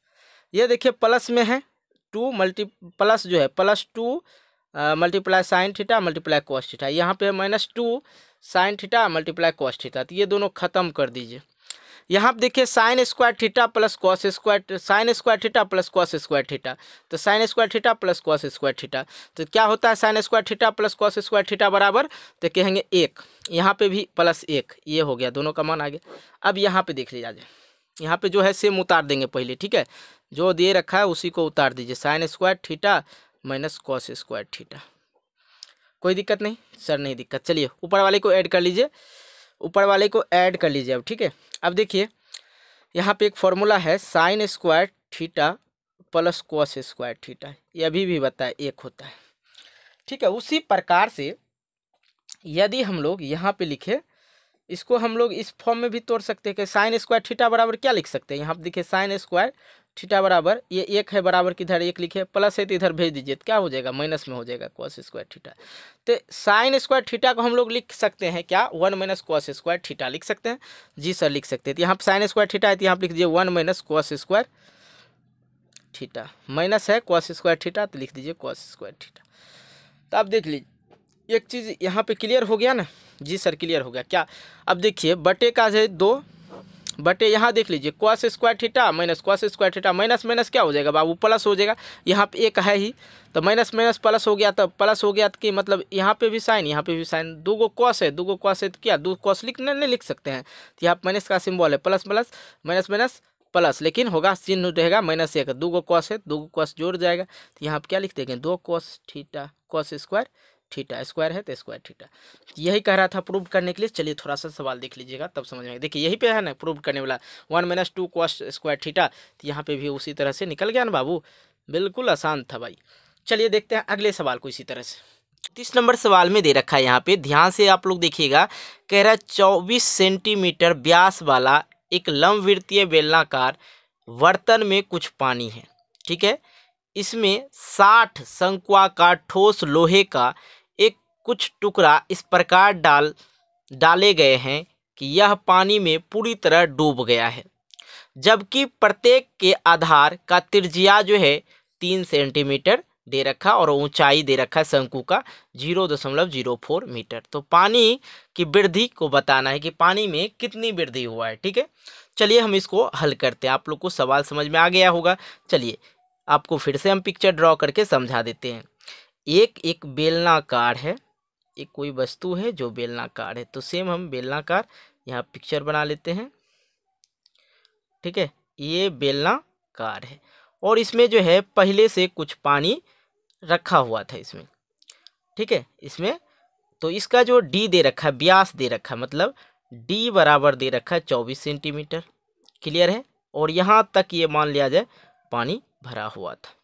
ये देखिए प्लस में है टू मल्टी प्लस जो है plus two multiply sine theta multiply cos theta यहाँ पे minus two sine theta multiply cos theta तो ये दोनों खत्म कर दीजिए यहाँ पे देखिए sine square theta plus cos square sine square theta plus cos square theta तो sine square theta plus cos square theta तो क्या होता है sine square theta plus cos square theta बराबर तो कहेंगे एक यहाँ पे भी प्लस एक ये हो गया दोनों का मान आ गया अब यहाँ पे देख लिया जाए यहाँ पे जो है सेम उतार देंगे पहले ठीक है जो दे रखा है उसी को उतार दीजिए sine square theta minus cos square theta कोई दिक्कत नहीं सर नहीं दिक्कत चलिए ऊपर वाले को ऐड कर लीजिए ऊपर वाले को ऐड कर लीजिए अब ठीक है अब देखिए यहाँ पे एक फॉर्मूला है sine square theta plus cos square theta ये अभी भी बताए एक होता है ठीक है उसी प्रकार से यदि हम लोग यहाँ पे लिखे इसको हम लोग इस फॉर्म में भी तोड़ सकते हैं कि साइन स्क्वायर ठीठा बराबर क्या लिख सकते हैं यहाँ पर देखिए साइन स्क्वायर ठीठा बराबर ये एक है बराबर किधर एक लिखे प्लस है तो इधर भेज दीजिए तो क्या हो जाएगा माइनस में हो जाएगा कॉस स्क्वायर ठीठा तो साइन स्क्वायर ठीठा को हम लोग लिख सकते हैं क्या one minus cos square theta लिख सकते हैं जी सर लिख सकते हैं तो यहाँ पर साइन स्क्वायर ठीठा है तो यहाँ पर लिख दीजिए one minus cos square theta minus है कॉस स्क्वायर ठीठा तो लिख दीजिए कॉस स्क्वायर ठीठा तो आप देख लीजिए एक चीज़ यहाँ पर क्लियर हो गया ना जी सर क्लियर हो गया क्या अब देखिए बटे का है दो बटे यहाँ देख लीजिए cos square theta minus cos square theta minus minus क्या हो जाएगा बाबू प्लस हो जाएगा यहाँ पे एक है ही तो माइनस माइनस प्लस हो गया तो प्लस हो गया तो कि मतलब यहाँ पे भी साइन यहाँ पे भी साइन दो गो कॉस है दो गो कॉस है तो क्या दो कॉस लिख नहीं लिख सकते हैं तो यहाँ माइनस का सिम्बॉल है plus plus minus minus plus लेकिन होगा चिन्ह रहेगा माइनस एक दो गो कॉस है दो गो कॉस जोड़ जाएगा तो यहाँ पर क्या लिख देंगे दो cos theta cos square theta square है तो स्क्वायर थीटा यही कह रहा था प्रूव करने के लिए चलिए थोड़ा सा सवाल देख लीजिएगा तब समझ में देखिए यही पे है ना प्रूव करने वाला one minus two cos square theta तो यहाँ पे भी उसी तरह से निकल गया ना बाबू बिल्कुल आसान था भाई चलिए देखते हैं अगले सवाल को इसी तरह से तीस नंबर सवाल में दे रखा है यहाँ पे ध्यान से आप लोग देखिएगा कह रहा है चौबीस सेंटीमीटर व्यास वाला एक लंबवृत्तीय बेलनाकार बर्तन में कुछ पानी है ठीक है इसमें साठ शंकुआकार ठोस लोहे का कुछ टुकड़ा इस प्रकार डाल डाले गए हैं कि यह पानी में पूरी तरह डूब गया है जबकि प्रत्येक के आधार का त्रिज्या जो है तीन सेंटीमीटर दे रखा और ऊंचाई दे रखा है शंकु का जीरो दशमलव जीरो फोर मीटर तो पानी की वृद्धि को बताना है कि पानी में कितनी वृद्धि हुआ है ठीक है चलिए हम इसको हल करते हैं आप लोग को सवाल समझ में आ गया होगा चलिए आपको फिर से हम पिक्चर ड्रॉ करके समझा देते हैं एक एक बेलनाकार है एक कोई वस्तु है जो बेलनाकार है तो सेम हम बेलनाकार यहाँ पिक्चर बना लेते हैं ठीक है ये बेलनाकार है और इसमें जो है पहले से कुछ पानी रखा हुआ था इसमें ठीक है इसमें तो इसका जो डी दे रखा है ब्यास दे रखा है मतलब डी बराबर दे रखा है चौबीस सेंटीमीटर क्लियर है और यहाँ तक ये मान लिया जाए पानी भरा हुआ था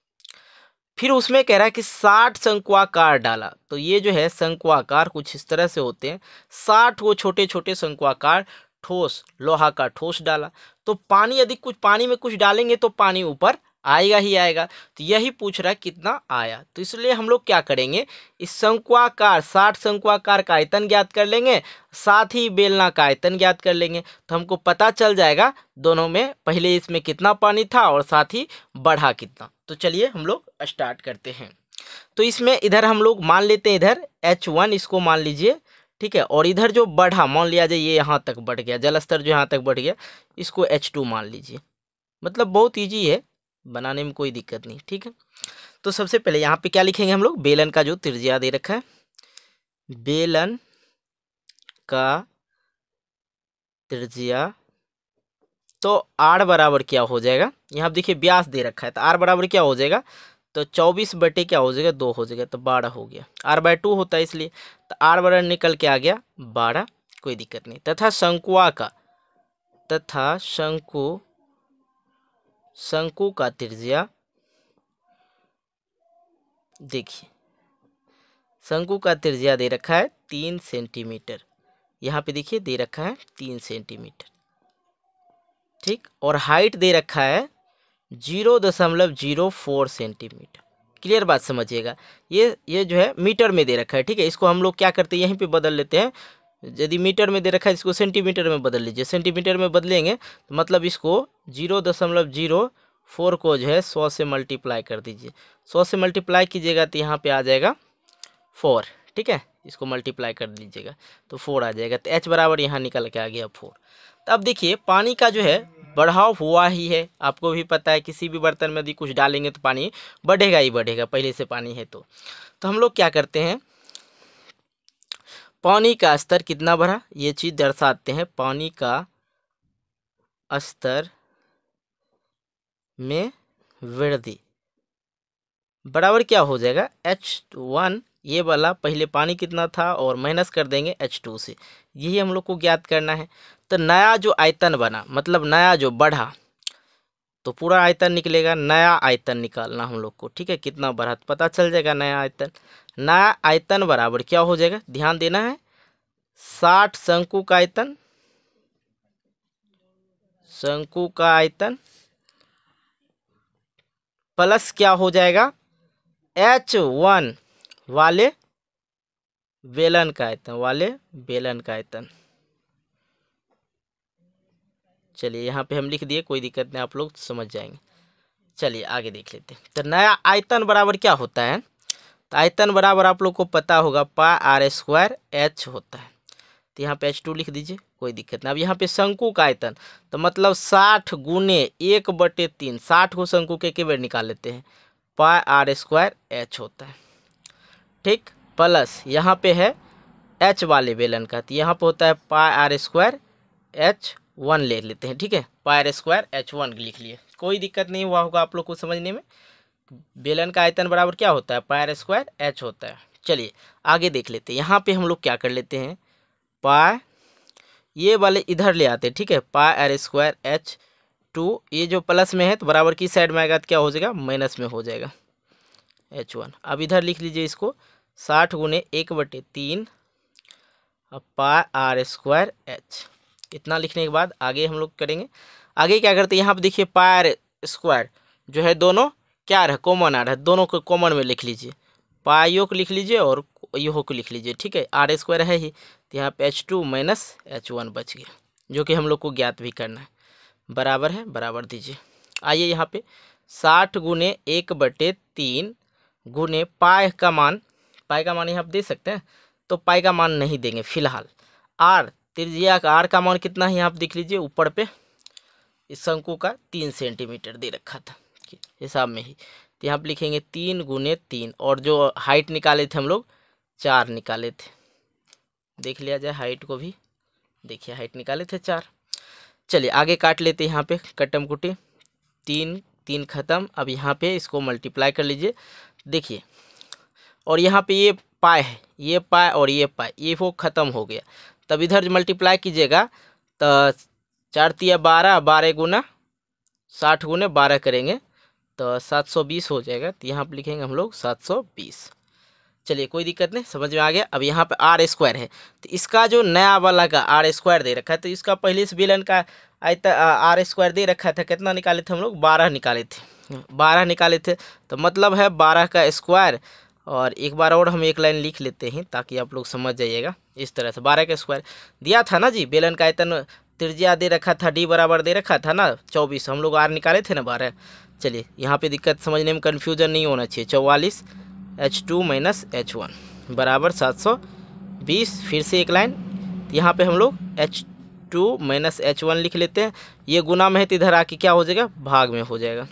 फिर उसमें कह रहा है कि साठ शंकुआकार डाला तो ये जो है शंकुआकार कुछ इस तरह से होते हैं साठ वो छोटे छोटे शंकुआकार ठोस लोहा का ठोस डाला तो पानी यदि कुछ पानी में कुछ डालेंगे तो पानी ऊपर आएगा ही आएगा तो यही पूछ रहा है कितना आया तो इसलिए हम लोग क्या करेंगे इस शंकुआकार साठ शंकुआकार का आयतन ज्ञात कर लेंगे साथ ही बेलना का आयतन ज्ञात कर लेंगे तो हमको पता चल जाएगा दोनों में पहले इसमें कितना पानी था और साथ ही बढ़ा कितना तो चलिए हम लोग स्टार्ट करते हैं तो इसमें इधर हम लोग मान लेते हैं इधर एच वन इसको मान लीजिए ठीक है और इधर जो बढ़ा मान लिया जाए ये यहाँ तक बढ़ गया जलस्तर जो यहाँ तक बढ़ गया इसको एच टू मान लीजिए मतलब बहुत ईजी है बनाने में कोई दिक्कत नहीं ठीक है तो सबसे पहले यहाँ पे क्या लिखेंगे हम लोग बेलन का जो त्रिज्या दे रखा है बेलन का त्रिज्या तो आर बराबर क्या हो जाएगा यहाँ देखिए ब्यास दे रखा है तो आर बराबर क्या हो जाएगा तो चौबीस बटे क्या हो जाएगा दो हो जाएगा तो बारह हो गया आर बाय टू होता है इसलिए तो आर बराबर निकल के आ गया बारह कोई दिक्कत नहीं तथा शंकुआ का तथा शंकु शंकु का त्रिज्या देखिए शंकु का त्रिज्या दे रखा है तीन सेंटीमीटर यहाँ पे देखिए दे रखा है तीन सेंटीमीटर ठीक और हाइट दे रखा है जीरो दशमलव जीरो फोर सेंटीमीटर क्लियर बात समझिएगा ये ये जो है मीटर में दे रखा है ठीक है इसको हम लोग क्या करते हैं यहीं पे बदल लेते हैं यदि मीटर में दे रखा है इसको सेंटीमीटर में बदल लीजिए सेंटीमीटर में बदलेंगे तो मतलब इसको जीरो दशमलव जीरो फोर को जो है सौ से मल्टीप्लाई कर दीजिए सौ से मल्टीप्लाई कीजिएगा तो यहाँ पे आ जाएगा फोर ठीक है इसको मल्टीप्लाई कर दीजिएगा तो फोर आ जाएगा तो एच बराबर यहाँ निकल के आ गया फोर तो अब देखिए पानी का जो है बढ़ाव हुआ ही है आपको भी पता है किसी भी बर्तन में यदि कुछ डालेंगे तो पानी बढ़ेगा ही बढ़ेगा पहले से पानी है तो, तो हम लोग क्या करते हैं पानी का स्तर कितना बढ़ा ये चीज़ दर्शाते हैं पानी का स्तर में वृद्धि बराबर क्या हो जाएगा एच वन ये वाला पहले पानी कितना था और माइनस कर देंगे एच टू से यही हम लोग को ज्ञात करना है तो नया जो आयतन बना मतलब नया जो बढ़ा तो पूरा आयतन निकलेगा नया आयतन निकालना हम लोग को ठीक है कितना बढ़ा तो पता चल जाएगा नया आयतन नया आयतन बराबर क्या हो जाएगा ध्यान देना है साठ शंकु का आयतन शंकु का आयतन प्लस क्या हो जाएगा एच वन वाले बेलन का आयतन वाले बेलन का आयतन चलिए यहाँ पे हम लिख दिए कोई दिक्कत नहीं आप लोग समझ जाएंगे चलिए आगे देख लेते हैं तो नया आयतन बराबर क्या होता है तो आयतन बराबर आप लोग को पता होगा पा आर स्क्वायर एच होता है तो यहाँ पे एच टू लिख दीजिए कोई दिक्कत नहीं अब यहाँ पे शंकु का आयतन तो मतलब साठ गुने एक बटे तीन साठ को शंकु के के बेर निकाल लेते हैं पा आर स्क्वायर एच होता है ठीक प्लस यहाँ पे है एच वाले बेलन का तो यहाँ पे होता है पा आर स्क्वायर एच वन ले लेते हैं ठीक है पा आर स्क्वायर एच वन लिख लिए कोई दिक्कत नहीं हुआ होगा आप लोग को समझने में बेलन का आयतन बराबर क्या होता है पायर स्क्वायर एच होता है चलिए आगे देख लेते हैं यहाँ पे हम लोग क्या कर लेते हैं पाए ये वाले इधर ले आते हैं ठीक है पाए आर स्क्वायर एच टू ये जो प्लस में है तो बराबर की साइड में आएगा तो क्या हो जाएगा माइनस में हो जाएगा एच वन अब इधर लिख लीजिए इसको साठ गुने एक बटे तीन पाए आर स्क्वायर एच इतना लिखने के बाद आगे हम लोग करेंगे आगे क्या करते हैं यहाँ पर देखिए पाए आर स्क्वायर जो है दोनों क्या आ रहा है कॉमन आ रहा है दोनों को कॉमन में लिख लीजिए पाईओ को लिख लीजिए और यो को लिख लीजिए ठीक है आर स्क्वायर है ही तो यहाँ पे H two minus H one बच गया जो कि हम लोग को ज्ञात भी करना है बराबर है बराबर दीजिए आइए यहाँ पे साठ गुने एक बटे तीन गुने पाए का मान पाए का मान यहाँ आप दे सकते हैं तो पाए का मान नहीं देंगे फिलहाल आर त्रिज्या का आर का मान कितना है यहाँ आप देख लीजिए ऊपर पे इस शंकु का तीन सेंटीमीटर दे रखा था के हिसाब में ही तो यहाँ पर लिखेंगे तीन गुने तीन और जो हाइट निकाले थे हम लोग चार निकाले थे देख लिया जाए हाइट को भी देखिए हाइट निकाले थे चार चलिए आगे काट लेते यहाँ पे कटम कुटी तीन तीन ख़त्म अब यहाँ पे इसको मल्टीप्लाई कर लीजिए देखिए और यहाँ पे ये पाए है ये पाए और ये पाए ये वो ख़त्म हो गया तब इधर मल्टीप्लाई कीजिएगा तो चार तिया बारह बारह गुना साठ गुने बारह करेंगे तो सात सौ बीस हो जाएगा तो यहाँ पर लिखेंगे हम लोग सात सौ बीस चलिए कोई दिक्कत नहीं समझ में आ गया अब यहाँ पे आर स्क्वायर है तो इसका जो नया वाला का आर स्क्वायर दे रखा है तो इसका पहले से बेलन का आयत आर स्क्वायर दे रखा था कितना निकाले थे हम लोग बारह निकाले थे बारह निकाले थे तो मतलब है बारह का स्क्वायर और एक बार और हम एक लाइन लिख लेते हैं ताकि आप लोग समझ जाइएगा इस तरह से बारह का स्क्वायर दिया था ना जी बेलन का आयतन त्रिज्या दे रखा था डी बराबर दे रखा था ना चौबीस हम लोग आर निकाले थे ना बारह चलिए यहाँ पे दिक्कत समझने में कन्फ्यूजन नहीं होना चाहिए चौवालीस H two minus H one बराबर सात सौ बीस फिर से एक लाइन यहाँ पे हम लोग H two minus H one लिख लेते हैं ये गुना में है तो इधर आके क्या हो जाएगा भाग में हो जाएगा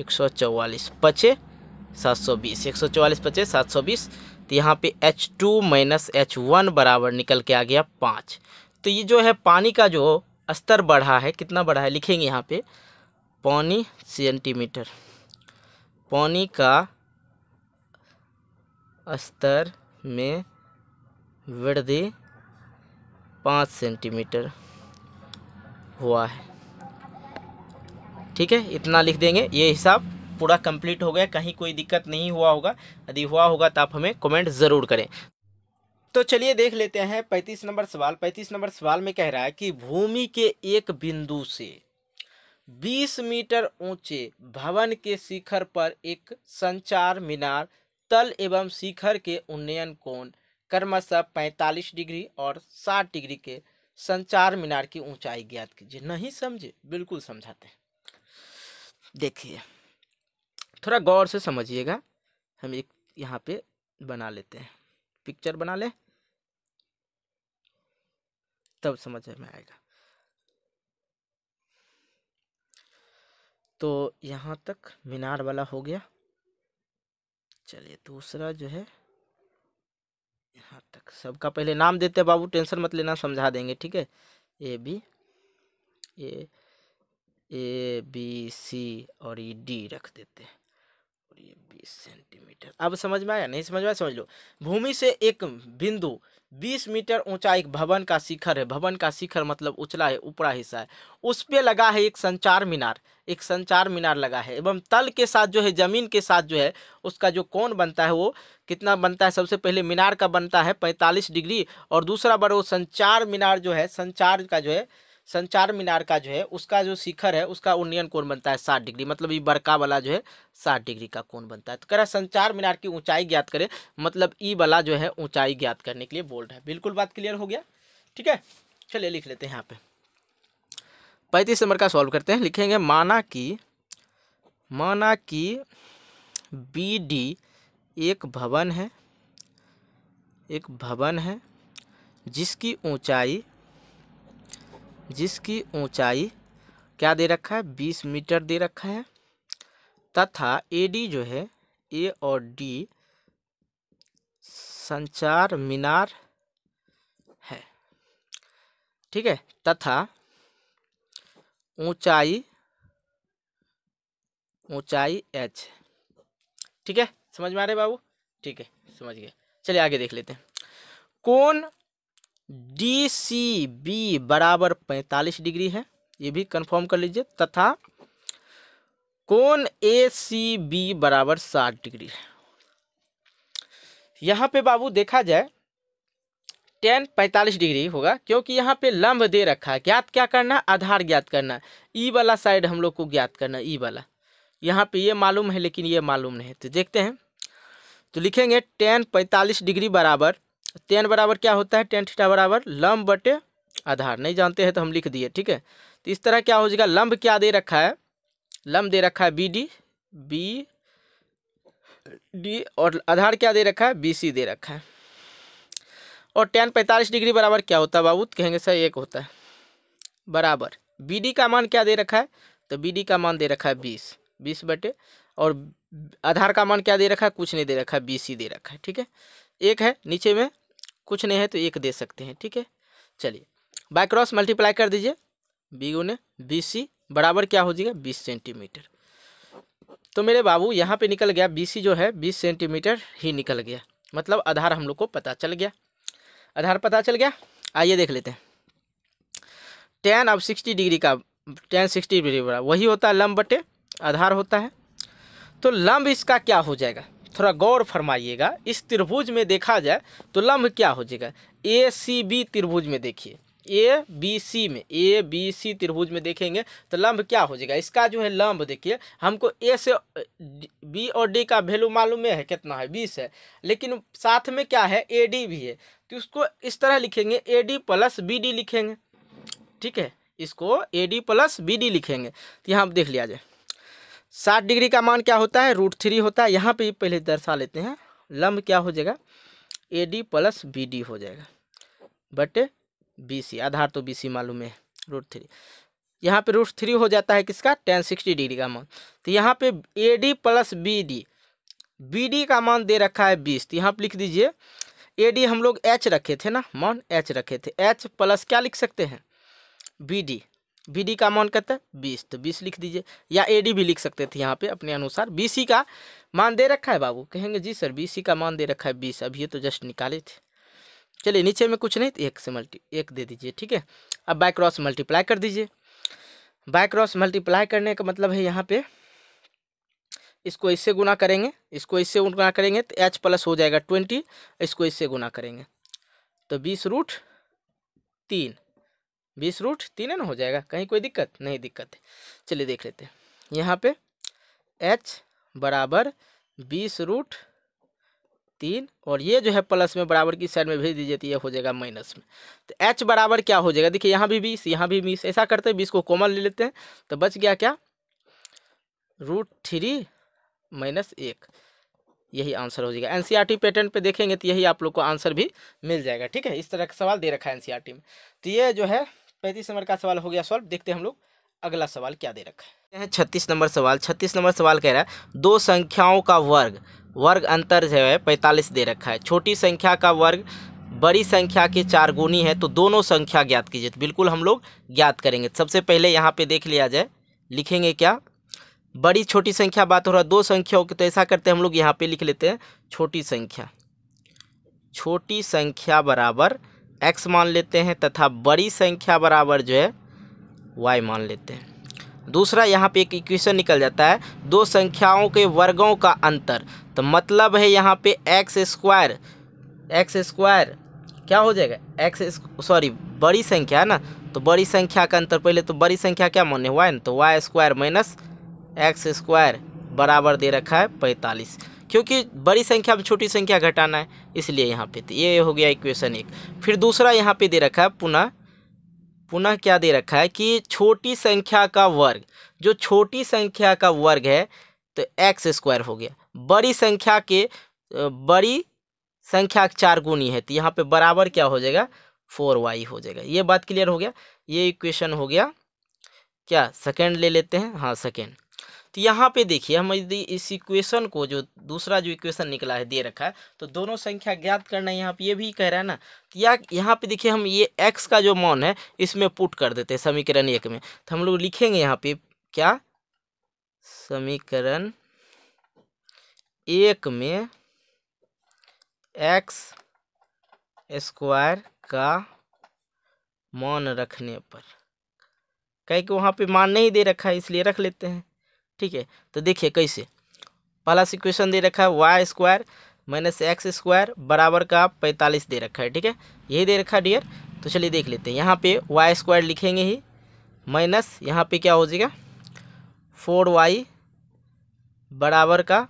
एक सौ चौवालीस पचे सात सौ बीस एक सौ चौवालीस पचे सात सौ बीस तो यहाँ पे H two minus H one बराबर निकल के आ गया पाँच तो ये जो है पानी का जो स्तर बढ़ा है कितना बढ़ा है लिखेंगे यहाँ पर पौनी सेंटीमीटर पानी का स्तर में वृद्धि पाँच सेंटीमीटर हुआ है ठीक है इतना लिख देंगे ये हिसाब पूरा कंप्लीट हो गया कहीं कोई दिक्कत नहीं हुआ होगा यदि हुआ होगा तो आप हमें कमेंट ज़रूर करें तो चलिए देख लेते हैं पैंतीस नंबर सवाल पैंतीस नंबर सवाल में कह रहा है कि भूमि के एक बिंदु से 20 मीटर ऊंचे भवन के शिखर पर एक संचार मीनार तल एवं शिखर के उन्नयन कोण क्रमशः 45 डिग्री और 60 डिग्री के संचार मीनार की ऊंचाई ज्ञात कीजिए नहीं समझे बिल्कुल समझाते हैं देखिए थोड़ा गौर से समझिएगा हम एक यहाँ पे बना लेते हैं पिक्चर बना ले तब समझ में आएगा तो यहाँ तक मीनार वाला हो गया चलिए दूसरा जो है यहाँ तक सबका पहले नाम देते हैं बाबू टेंशन मत लेना समझा देंगे ठीक है A B A A B C और ई डी रख देते हैं और ये बीस सेंटीमीटर अब समझ में आया नहीं समझ में समझ लो भूमि से एक बिंदु बीस मीटर ऊंचा एक भवन का शिखर है भवन का शिखर मतलब उचला है ऊपरा हिस्सा है उस पर लगा है एक संचार मीनार एक संचार मीनार लगा है एवं तल के साथ जो है ज़मीन के साथ जो है उसका जो कोण बनता है वो कितना बनता है सबसे पहले मीनार का बनता है पैंतालीस डिग्री और दूसरा बार वो संचार मीनार जो है संचार का जो है संचार मीनार का जो है उसका जो शिखर है उसका उन्नयन कोण बनता है साठ डिग्री मतलब ये बड़का वाला जो है साठ डिग्री का कोण बनता है तो कह रहा है संचार मीनार की ऊंचाई ज्ञात करें मतलब ई वाला जो है ऊंचाई ज्ञात करने के लिए बोल रहा है बिल्कुल बात क्लियर हो गया ठीक है चलिए लिख लेते हैं यहाँ पे पैंतीस नंबर का सॉल्व करते हैं लिखेंगे माना कि माना कि बी डी एक भवन है एक भवन है जिसकी ऊंचाई जिसकी ऊंचाई क्या दे रखा है बीस मीटर दे रखा है तथा ए डी जो है ए और डी संचार मीनार है ठीक है तथा ऊंचाई ऊंचाई एच ठीक है समझ में आ रहे बाबू ठीक है समझ गए चलिए आगे देख लेते हैं कौन डी सी बी बराबर पैंतालीस डिग्री है ये भी कंफर्म कर लीजिए तथा कोण ए सी बी बराबर साठ डिग्री है यहाँ पे बाबू देखा जाए टेन पैंतालीस डिग्री होगा क्योंकि यहाँ पे लंब दे रखा है ज्ञात क्या करना आधार ज्ञात करना ई e वाला साइड हम लोग को ज्ञात करना ई e वाला यहाँ पे ये मालूम है लेकिन ये मालूम नहीं है तो देखते हैं तो लिखेंगे टेन पैंतालीस डिग्री बराबर टेन तो बराबर क्या होता है टेन थीटा बराबर लंब बटे आधार नहीं जानते हैं तो हम लिख दिए ठीक है तो इस तरह क्या हो जाएगा लंब क्या दे रखा है लंब दे रखा है बी डी बी डी और आधार क्या दे रखा है बी सी दे रखा है और टेन पैंतालीस डिग्री बराबर क्या होता है बाबू कहेंगे सर एक होता है बराबर बी डी का मान क्या दे रखा है तो बी डी का मान दे रखा है बीस बीस बटे और आधार का मान क्या दे रखा है कुछ नहीं दे रखा है बी सी दे रखा है ठीक है एक है नीचे में कुछ नहीं है तो एक दे सकते हैं ठीक है चलिए बाय क्रॉस मल्टीप्लाई कर दीजिए बी गुने बी सी बराबर क्या हो जाएगा बीस सेंटीमीटर तो मेरे बाबू यहाँ पे निकल गया बी सी जो है बीस सेंटीमीटर ही निकल गया मतलब आधार हम लोग को पता चल गया आधार पता चल गया आइए देख लेते हैं टेन अब सिक्सटी डिग्री का टेन सिक्सटी डिग्री बड़ा वही होता है लम्ब बटे आधार होता है तो लम्ब इसका क्या हो जाएगा थोड़ा गौर फरमाइएगा इस त्रिभुज में देखा जाए तो लम्ब क्या हो जाएगा ए सी बी त्रिभुज में देखिए ए बी सी में ए बी सी त्रिभुज में देखेंगे तो लम्ब क्या हो जाएगा इसका जो है लम्ब देखिए हमको ए से बी और डी का वैल्यू मालूम है कितना है बीस है लेकिन साथ में क्या है ए डी भी है तो उसको इस तरह लिखेंगे A D plus B D लिखेंगे ठीक है इसको A D plus B D लिखेंगे तो यहाँ देख लिया जाए साठ डिग्री का मान क्या होता है रूट थ्री होता है यहाँ पे पहले दर्शा लेते हैं लम्ब क्या हो जाएगा A D plus B D हो जाएगा बटे बी सी आधार तो बी सी मालूम है रूट थ्री यहाँ पे रूट थ्री हो जाता है किसका टेन सिक्सटी डिग्री का मान तो यहाँ पे A D plus B D B D का मान दे रखा है बीस तो यहाँ पर लिख दीजिए ए डी हम लोग एच रखे थे ना मान एच रखे थे एच प्लस क्या लिख सकते हैं बी डी बी डी का मान कहते हैं बीस तो बीस लिख दीजिए या ए डी भी लिख सकते थे यहाँ पे अपने अनुसार बी सी का मान दे रखा है बाबू कहेंगे जी सर बी सी का मान दे रखा है बीस अब ये तो जस्ट निकाले थे चलिए नीचे में कुछ नहीं तो एक से मल्टी एक दे दीजिए ठीक है अब बाय क्रॉस मल्टीप्लाई कर दीजिए बाय क्रॉस मल्टीप्लाई करने का मतलब है यहाँ पे इसको इससे गुना करेंगे इसको इससे गुना करेंगे तो एच प्लस हो जाएगा ट्वेंटी इसको इससे गुना करेंगे तो बीस रूट तीन बीस रूट तीन है ना हो जाएगा कहीं कोई दिक्कत नहीं दिक्कत है चलिए देख लेते हैं यहाँ पे एच बराबर बीस रूट तीन और ये जो है प्लस में बराबर की साइड में भेज दीजिए तो ये हो जाएगा माइनस में तो एच बराबर क्या हो जाएगा देखिए यहाँ भी बीस यहाँ भी बीस ऐसा करते हैं बीस को कॉमन ले लेते हैं तो बच गया क्या रूट थ्री माइनस एक यही आंसर हो जाएगा एनसीईआरटी पैटर्न e पे देखेंगे तो यही आप लोग को आंसर भी मिल जाएगा ठीक है इस तरह का सवाल दे रखा है एनसीईआरटी e में तो ये जो है पैंतीस नंबर का सवाल हो गया सॉल्व देखते हैं हम लोग अगला सवाल क्या दे रखा है छत्तीस नंबर सवाल छत्तीस नंबर सवाल कह रहा है दो संख्याओं का वर्ग वर्ग अंतर जो है पैंतालीस दे रखा है छोटी संख्या का वर्ग बड़ी संख्या के चार गुनी है तो दोनों संख्या ज्ञात कीजिए तो बिल्कुल हम लोग ज्ञात करेंगे सबसे पहले यहाँ पे देख लिया जाए लिखेंगे क्या बड़ी छोटी संख्या बात हो रहा है दो संख्याओं की तो ऐसा करते हैं हम लोग यहाँ पे लिख लेते हैं छोटी संख्या छोटी संख्या बराबर एक्स मान लेते हैं तथा बड़ी संख्या बराबर जो है वाई मान लेते हैं दूसरा यहाँ पे एक इक्वेशन निकल जाता है दो संख्याओं के वर्गों का अंतर तो मतलब है यहाँ पे एक्स स्क्वायर एक्स स्क्वायर क्या हो जाएगा एक्स सॉरी बड़ी संख्या है ना तो बड़ी संख्या का अंतर पहले तो बड़ी संख्या क्या माने वाई ना तो Y square minus X square बराबर दे रखा है पैंतालीस क्योंकि बड़ी संख्या में छोटी संख्या घटाना है इसलिए यहाँ पे तो ये हो गया इक्वेशन एक फिर दूसरा यहाँ पे दे रखा है पुनः पुनः क्या दे रखा है कि छोटी संख्या का वर्ग जो छोटी संख्या का वर्ग है तो एक्स स्क्वायर हो गया बड़ी संख्या के बड़ी संख्या चार गुनी है तो यहाँ पे बराबर क्या हो जाएगा फोर वाई हो जाएगा ये बात क्लियर हो गया ये इक्वेशन हो गया क्या सेकेंड ले लेते हैं हाँ सेकेंड तो यहाँ पे देखिए हम यदि इस इक्वेशन को जो दूसरा जो इक्वेशन निकला है दे रखा है तो दोनों संख्या ज्ञात करना है यहाँ पे ये भी कह रहा है ना तो या यहाँ पे देखिए हम ये एक्स का जो मान है इसमें पुट कर देते हैं समीकरण एक में तो हम लोग लिखेंगे यहाँ पे क्या समीकरण एक में एक्स स्क्वायर का मान रखने पर कहे कि वहाँ पे मान नहीं दे रखा है इसलिए रख लेते हैं ठीक है तो देखिए कैसे पहला सिक्वेशन दे रखा है Y square minus X square बराबर का पैंतालीस दे रखा है ठीक है यही दे रखा है डियर तो चलिए देख लेते हैं यहाँ पे वाई स्क्वायर लिखेंगे ही माइनस यहाँ पे क्या हो जाएगा फोर वाई बराबर का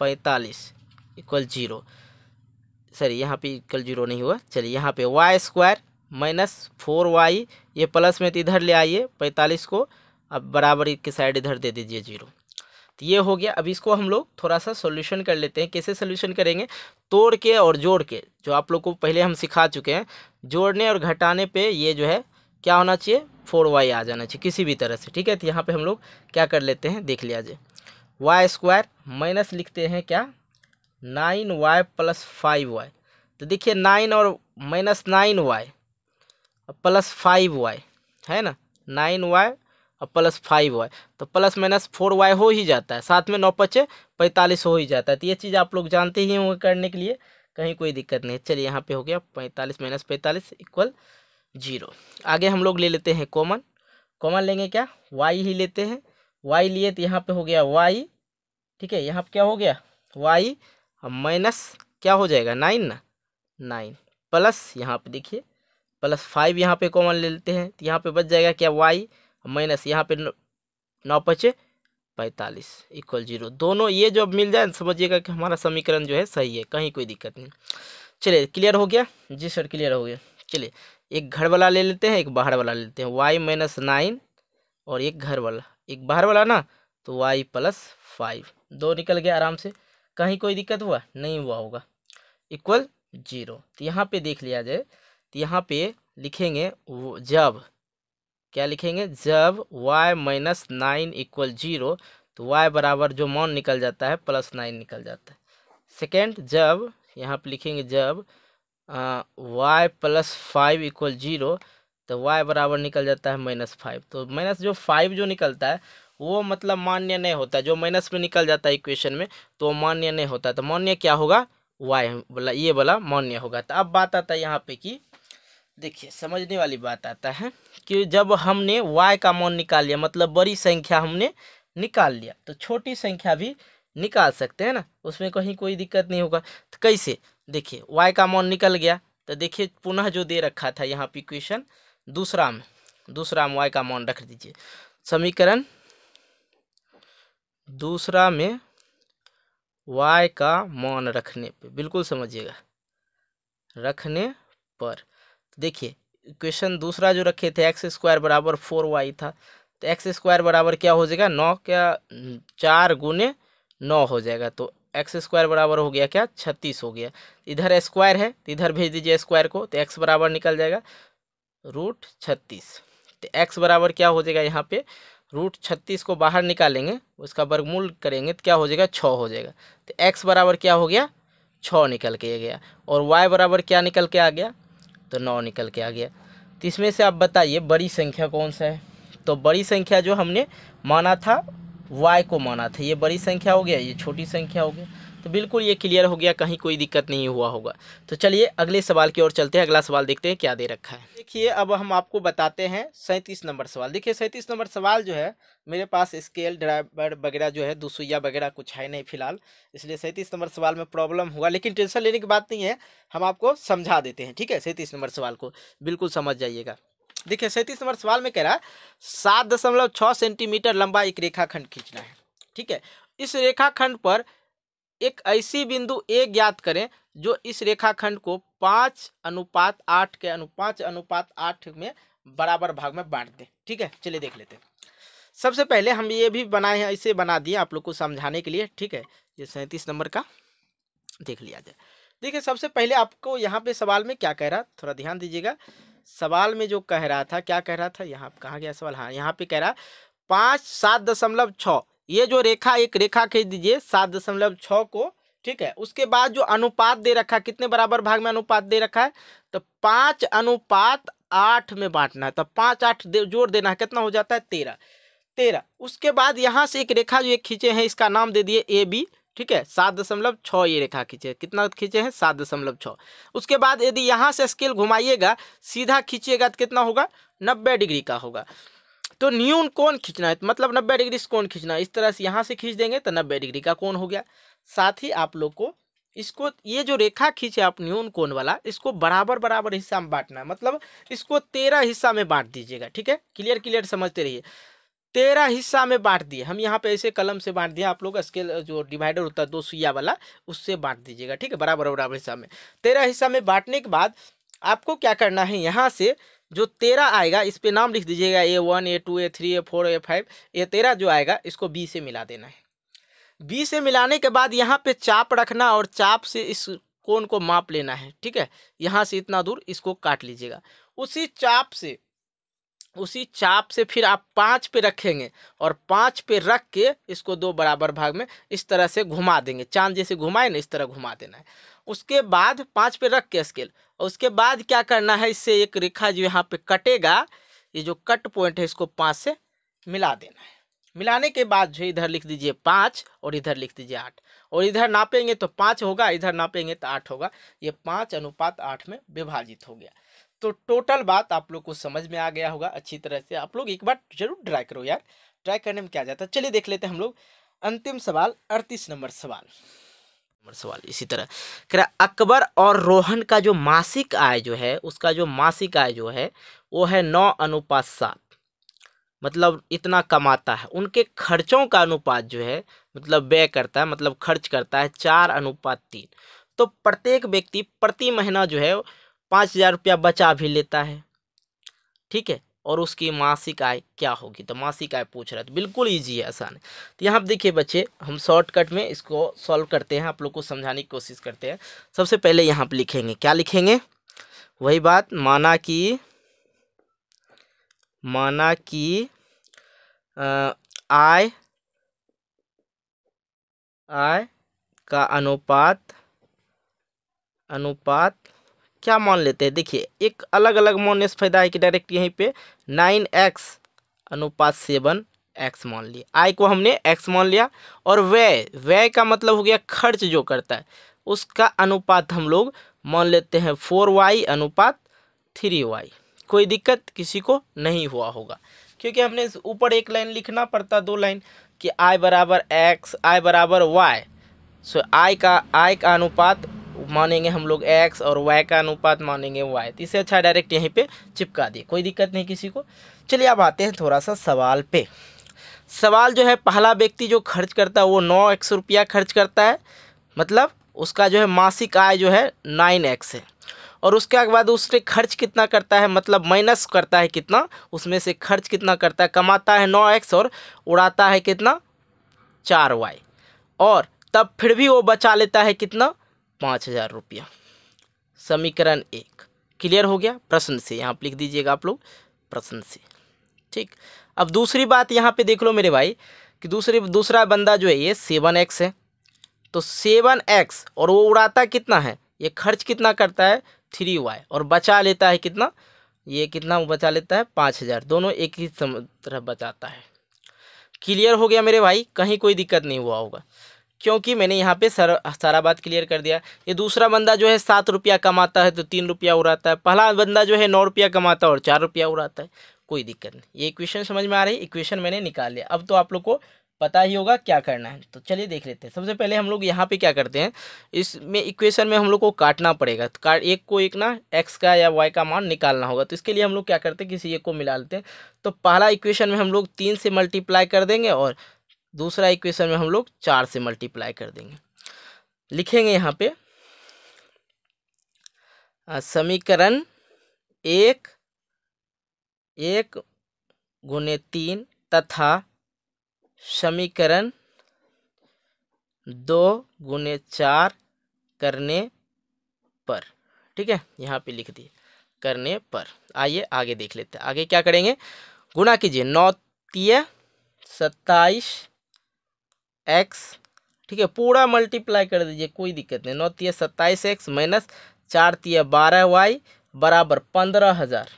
पैंतालीस इक्वल जीरो सॉरी यहाँ पे इक्वल जीरो नहीं हुआ चलिए यहाँ पे Y square minus four Y ये प्लस में तो इधर ले आइए पैंतालीस को अब बराबर के साइड इधर दे दीजिए जीरो तो ये हो गया अब इसको हम लोग थोड़ा सा सोल्यूशन कर लेते हैं कैसे सोल्यूशन करेंगे तोड़ के और जोड़ के जो आप लोग को पहले हम सिखा चुके हैं जोड़ने और घटाने पे ये जो है क्या होना चाहिए फोर वाई आ जाना चाहिए किसी भी तरह से ठीक है तो यहाँ पे हम लोग क्या कर लेते हैं देख लिया जी वाई स्क्वायर माइनस लिखते हैं क्या nine Y plus five Y तो देखिए नाइन और minus nine Y plus five Y है ना नाइन वाई और प्लस फाइव वाई तो प्लस माइनस फोर वाई हो ही जाता है साथ में नौ पचे पैंतालीस हो ही जाता है तो ये चीज़ आप लोग जानते ही होंगे करने के लिए कहीं कोई दिक्कत नहीं चलिए यहाँ पे हो गया पैंतालीस माइनस पैंतालीस इक्वल जीरो आगे हम लोग ले लेते हैं कॉमन कॉमन लेंगे क्या वाई ही लेते हैं वाई लिए तो यहाँ पर हो गया वाई ठीक है यहाँ पर क्या हो गया वाई माइनस क्या हो जाएगा नाइन ना नाइन प्लस यहाँ पर देखिए प्लस फाइव यहाँ पे कॉमन ले लेते हैं तो यहाँ पे बच जाएगा क्या वाई माइनस यहाँ पे नौ पचे पैंतालीस इक्वल जीरो दोनों ये जो मिल जाए समझिएगा कि हमारा समीकरण जो है सही है कहीं कोई दिक्कत नहीं चलिए क्लियर हो गया जी सर क्लियर हो गया चलिए एक घर वाला ले लेते हैं एक बाहर वाला ले लेते हैं वाई माइनस नाइन और एक घर वाला एक बाहर वाला ना तो वाई प्लस फाइव दो निकल गया आराम से कहीं कोई दिक्कत हुआ नहीं हुआ होगा इक्वल जीरो तो यहाँ पे देख लिया जाए तो यहाँ पे लिखेंगे वो जब क्या लिखेंगे जब y minus nine equal zero तो y बराबर जो मान निकल जाता है प्लस नाइन निकल जाता है सेकेंड जब यहाँ पर लिखेंगे जब आ, y plus five equal zero तो y बराबर निकल जाता है माइनस फाइव तो माइनस जो फाइव जो निकलता है वो मतलब मान्य नहीं होता जो माइनस में निकल जाता है इक्वेशन में तो मान्य नहीं होता तो मान्य क्या होगा y वाला ये वाला मान्य होगा तो अब बात आता है यहाँ पे कि देखिए समझने वाली बात आता है कि जब हमने y का मान निकाल लिया मतलब बड़ी संख्या हमने निकाल लिया तो छोटी संख्या भी निकाल सकते हैं ना उसमें कहीं कोई दिक्कत नहीं होगा तो कैसे देखिए y का मान निकल गया तो देखिए पुनः जो दे रखा था यहाँ पे क्वेश्चन दूसरा में दूसरा में y का मान रख दीजिए समीकरण दूसरा में y का मान रखने पर बिल्कुल समझिएगा रखने पर देखिए क्वेश्चन दूसरा जो रखे थे एक्स स्क्वायर बराबर फोर वाई था तो एक्स स्क्वायर बराबर क्या हो जाएगा नौ क्या चार गुने नौ हो जाएगा तो एक्स स्क्वायर बराबर हो गया क्या छत्तीस हो गया इधर स्क्वायर है तो इधर भेज दीजिए स्क्वायर को तो एक्स बराबर निकल जाएगा रूट छत्तीस तो एक्स बराबर क्या हो जाएगा यहाँ पे रूट छत्तीस को बाहर निकालेंगे उसका वर्गमूल करेंगे तो क्या हो जाएगा छः हो जाएगा तो एक्स बराबर क्या हो गया छः निकल के गया और वाई बराबर क्या निकल के आ गया तो नौ निकल के आ गया तो इसमें से आप बताइए बड़ी संख्या कौन सा है तो बड़ी संख्या जो हमने माना था वाई को माना था ये बड़ी संख्या हो गया ये छोटी संख्या हो गया तो बिल्कुल ये क्लियर हो गया कहीं कोई दिक्कत नहीं हुआ होगा तो चलिए अगले सवाल की ओर चलते हैं अगला सवाल देखते हैं क्या दे रखा है देखिए अब हम आपको बताते हैं सैंतीस नंबर सवाल देखिए सैंतीस नंबर सवाल जो है मेरे पास स्केल ड्राइवर वगैरह जो है दुसुइया वगैरह कुछ है नहीं फिलहाल इसलिए सैंतीस नंबर सवाल में प्रॉब्लम हुआ लेकिन टेंशन लेने की बात नहीं है हम आपको समझा देते हैं ठीक है सैंतीस नंबर सवाल को बिल्कुल समझ जाइएगा देखिए सैंतीस नंबर सवाल में कह रहा है सात दशमलव छः सेंटीमीटर लंबा एक रेखाखंड खींचना है ठीक है इस रेखाखंड पर एक ऐसी बिंदु ए ज्ञात करें जो इस रेखाखंड को पाँच अनुपात आठ के अनु पाँच अनुपात आठ में बराबर भाग में बांट दें ठीक है चलिए देख लेते हैं सबसे पहले हम ये भी बनाए हैं ऐसे बना दिए आप लोग को समझाने के लिए ठीक है ये सैंतीस नंबर का देख लिया जाए देखिए सबसे पहले आपको यहाँ पे सवाल में क्या कह रहा थोड़ा ध्यान दीजिएगा सवाल में जो कह रहा था क्या कह रहा था यहाँ कहाँ गया सवाल हाँ यहाँ पे कह रहा पाँच सात दशमलव छः ये जो रेखा एक रेखा खींच दीजिए सात दशमलव छः को ठीक है उसके बाद जो अनुपात दे रखा है कितने बराबर भाग में अनुपात दे रखा है तो पाँच अनुपात आठ में बांटना है तो पाँच आठ दे, जोड़ देना है कितना हो जाता है तेरह तेरह उसके बाद यहाँ से एक रेखा जो ये खींचे हैं इसका नाम दे दिए ए बी ठीक है सात दशमलव छः ये रेखा खींचे कितना खींचे हैं सात दशमलव छः उसके बाद यदि यहाँ से स्केल घुमाइएगा सीधा खींचिएगा तो कितना होगा नब्बे डिग्री का होगा तो न्यून कौन खींचना है तो मतलब नब्बे डिग्री से कौन खींचना है इस तरह से यहाँ से खींच देंगे तो नब्बे डिग्री का कौन हो गया साथ ही आप लोग को इसको ये जो रेखा खींचे आप न्यून कोण वाला इसको बराबर बराबर हिस्सा में बांटना है मतलब इसको तेरह हिस्सा में बांट दीजिएगा ठीक है क्लियर क्लियर समझते रहिए तेरह हिस्सा में बांट दिए हम यहाँ पे ऐसे कलम से बांट दिया आप लोग स्केल जो डिवाइडर होता है दो सुइया वाला उससे बांट दीजिएगा ठीक है बराबर बराबर हिस्सा में तेरह हिस्सा में बांटने के बाद आपको क्या करना है यहाँ से जो तेरह आएगा इस पर नाम लिख दीजिएगा A one A two A three A four A five A तेरह जो आएगा इसको बी से मिला देना है बी से मिलाने के बाद यहाँ पे चाप रखना और चाप से इस कोण को माप लेना है ठीक है यहाँ से इतना दूर इसको काट लीजिएगा उसी चाप से उसी चाप से फिर आप पाँच पे रखेंगे और पाँच पे रख के इसको दो बराबर भाग में इस तरह से घुमा देंगे चांद जैसे घुमाए ना इस तरह घुमा देना है उसके बाद पाँच पे रख के स्केल और उसके बाद क्या करना है इससे एक रेखा जो यहाँ पे कटेगा ये जो कट पॉइंट है इसको पाँच से मिला देना है मिलाने के बाद जो इधर लिख दीजिए पाँच और इधर लिख दीजिए आठ और इधर नापेंगे तो पाँच होगा इधर नापेंगे तो आठ होगा ये पाँच अनुपात आठ में विभाजित हो गया तो टोटल बात आप लोग को समझ में आ गया होगा अच्छी तरह से आप लोग एक बार जरूर ट्राई करो यार ट्राई करने में क्या जाता है चलिए देख लेते हैं हम लोग अंतिम सवाल अड़तीस नंबर सवाल सवाल इसी तरह कह रहा अकबर और रोहन का जो मासिक आय जो है उसका जो मासिक आय जो है वो है नौ अनुपात सात मतलब इतना कमाता है उनके खर्चों का अनुपात जो है मतलब व्यय करता है मतलब खर्च करता है चार अनुपात तीन तो प्रत्येक व्यक्ति प्रति महीना जो है पाँच हज़ार रुपया बचा भी लेता है ठीक है और उसकी मासिक आय क्या होगी तो मासिक आय पूछ रहा है तो बिल्कुल ईजी है आसान है तो यहाँ पर देखिए बच्चे हम शॉर्टकट में इसको सॉल्व करते हैं आप लोग को समझाने की कोशिश करते हैं सबसे पहले यहाँ पर लिखेंगे क्या लिखेंगे वही बात माना कि माना कि आय आय का अनुपात अनुपात क्या मान लेते हैं देखिए एक अलग अलग मानने से फायदा है कि डायरेक्ट यहीं पे नाइन एक्स अनुपात सेवन एक्स मान लिया आय को हमने एक्स मान लिया और व्यय व्यय का मतलब हो गया खर्च जो करता है उसका अनुपात हम लोग मान लेते हैं फोर वाई अनुपात थ्री वाई कोई दिक्कत किसी को नहीं हुआ होगा क्योंकि हमने ऊपर एक लाइन लिखना पड़ता दो लाइन कि आय बराबर एक्स आय बराबर वाई सो आय का आय का अनुपात मानेंगे हम लोग एक्स और वाई का अनुपात मानेंगे वाई तो इससे अच्छा डायरेक्ट यहीं पे चिपका दिए कोई दिक्कत नहीं किसी को चलिए अब आते हैं थोड़ा सा सवाल पे सवाल जो है पहला व्यक्ति जो खर्च करता है वो नौ एक्स रुपया खर्च करता है मतलब उसका जो है मासिक आय जो है नाइन एक्स है और उसके बाद उसने खर्च कितना करता है मतलब माइनस करता है कितना उसमें से खर्च कितना करता है कमाता है नौ एक्स और उड़ाता है कितना चार वाई और तब फिर भी वो बचा लेता है कितना पाँच हज़ार रुपया समीकरण एक क्लियर हो गया प्रश्न से यहाँ पर लिख दीजिएगा आप लोग प्रश्न से ठीक अब दूसरी बात यहाँ पे देख लो मेरे भाई कि दूसरी दूसरा बंदा जो है ये सेवन एक्स है तो सेवन एक्स और वो उड़ाता कितना है ये खर्च कितना करता है थ्री वाई और बचा लेता है कितना ये कितना बचा लेता है पाँच हज़ार दोनों एक ही तरह बचाता है क्लियर हो गया मेरे भाई कहीं कोई दिक्कत नहीं हुआ होगा क्योंकि मैंने यहाँ पे सर सारा बात क्लियर कर दिया ये दूसरा बंदा जो है सात रुपया कमाता है तो तीन रुपया उड़ाता है पहला बंदा जो है नौ रुपया कमाता है और चार रुपया उड़ाता है कोई दिक्कत नहीं ये इक्वेशन समझ में आ रही है इक्वेशन मैंने निकाल लिया अब तो आप लोग को पता ही होगा क्या करना है तो चलिए देख लेते हैं सबसे पहले हम लोग यहाँ पे क्या करते हैं इसमें इक्वेशन में हम लोग को काटना पड़ेगा तो काट एक को एक ना एक्स का या वाई का मान निकालना होगा तो इसके लिए हम लोग क्या करते हैं किसी एक को मिला लेते हैं तो पहला इक्वेशन में हम लोग तीन से मल्टीप्लाई कर देंगे और दूसरा इक्वेशन में हम लोग चार से मल्टीप्लाई कर देंगे लिखेंगे यहाँ पे समीकरण एक एक गुने तीन तथा समीकरण दो गुने चार करने पर ठीक है यहाँ पे लिख दिए करने पर आइए आगे देख लेते हैं आगे क्या करेंगे गुना कीजिए नौ तीय सत्ताईस एक्स ठीक है पूरा मल्टीप्लाई कर दीजिए कोई दिक्कत नहीं नौ तीय सत्ताईस एक्स माइनस चार तीय बारह वाई बराबर पंद्रह हज़ार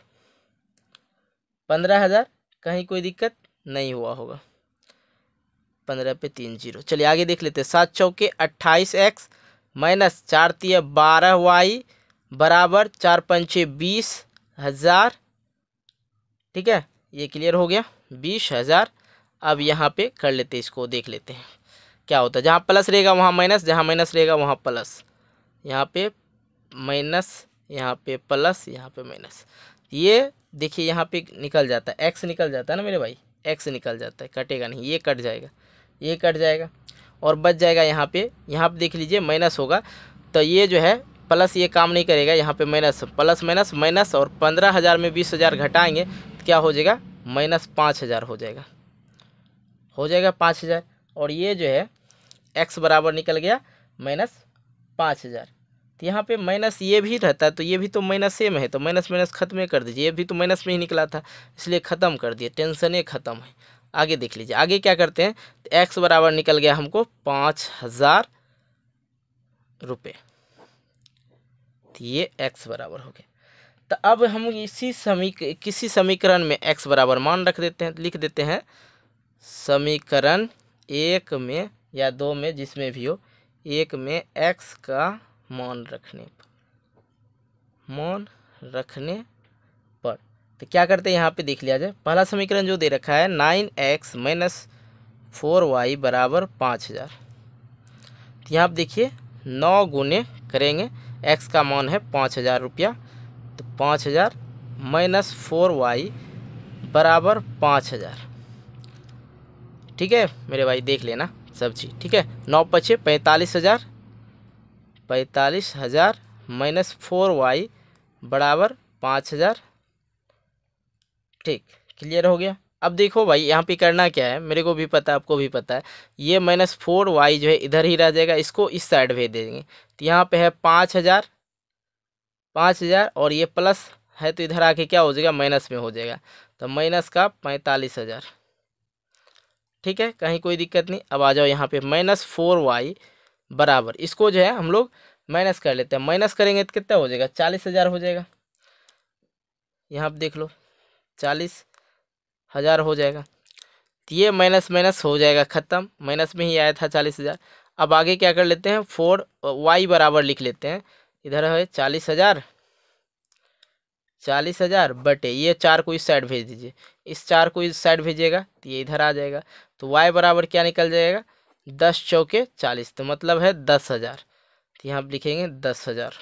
पंद्रह हज़ार कहीं कोई दिक्कत नहीं हुआ होगा पंद्रह पे तीन जीरो चलिए आगे देख लेते हैं सात चौके अट्ठाईस एक्स माइनस चार तीय बारह वाई बराबर चार पंचे बीस हज़ार ठीक है ये क्लियर हो गया बीस हज़ार अब यहाँ पे कर लेते इसको देख लेते हैं क्या होता है जहाँ प्लस रहेगा वहाँ माइनस जहाँ माइनस रहेगा वहाँ प्लस यहाँ पे माइनस यहाँ पे प्लस यहाँ पे माइनस ये देखिए यहाँ पे निकल जाता है एक्स निकल जाता है ना मेरे भाई एक्स निकल जाता है कटेगा नहीं ये कट जाएगा ये कट जाएगा और बच जाएगा यहाँ पे यहाँ पे देख लीजिए माइनस होगा तो ये जो है प्लस ये काम नहीं करेगा यहाँ पे माइनस प्लस माइनस माइनस और पंद्रह हज़ार में बीस हज़ार घटाएँगे तो क्या हो जाएगा माइनस पाँच हज़ार हो जाएगा हो जाएगा पाँच हज़ार और ये जो है एक्स बराबर निकल गया माइनस पाँच हज़ार तो यहाँ पे माइनस ये भी रहता है तो ये भी तो माइनस सेम है तो माइनस माइनस खत्म कर दीजिए ये भी तो माइनस में ही निकला था इसलिए ख़त्म कर दिए टेंशन ही ख़त्म है आगे देख लीजिए आगे क्या करते हैं तो एक्स बराबर निकल गया हमको पाँच हज़ार रुपये तो ये एक्स बराबर हो गया तो अब हम इसी समी किसी समीकरण में एक्स बराबर मान रख देते हैं लिख देते हैं समीकरण एक में या दो में जिसमें भी हो एक में एक्स का मान रखने पर मान रखने पर तो क्या करते हैं यहाँ पे देख लिया जाए पहला समीकरण जो दे रखा है nine X minus four Y बराबर पाँच हज़ार तो यहाँ पर देखिए नौ गुने करेंगे एक्स का मान है पाँच हज़ार रुपया तो पाँच हज़ार माइनस फोर वाई बराबर पाँच हज़ार ठीक है मेरे भाई देख लेना सब्जी ठीक है नौ पचे पैंतालीस हज़ार पैंतालीस हज़ार माइनस फोर वाई बराबर पाँच हज़ार ठीक क्लियर हो गया अब देखो भाई यहाँ पे करना क्या है मेरे को भी पता है आपको भी पता है ये माइनस फोर वाई जो है इधर ही रह जाएगा इसको इस साइड भेज देंगे तो यहाँ पे है पाँच हज़ार पाँच हज़ार और ये प्लस है तो इधर आके क्या हो जाएगा माइनस में हो जाएगा तो माइनस का पैंतालीस हज़ार ठीक है कहीं कोई दिक्कत नहीं अब आ जाओ यहाँ पे माइनस फोर वाई बराबर इसको जो है हम लोग माइनस कर लेते हैं माइनस करेंगे तो कितना हो जाएगा चालीस हज़ार हो जाएगा यहाँ पर देख लो चालीस हज़ार हो जाएगा तो ये माइनस माइनस हो जाएगा ख़त्म माइनस में ही आया था चालीस हज़ार अब आगे क्या कर लेते हैं फोर वाई uh, बराबर लिख लेते हैं इधर है चालीस हज़ार चालीस हज़ार बटे ये चार को इस साइड भेज दीजिए इस चार को इस साइड भेजिएगा तो ये इधर आ जाएगा तो वाई बराबर क्या निकल जाएगा दस चौके चालीस तो मतलब है दस हज़ार तो यहाँ पर लिखेंगे दस हज़ार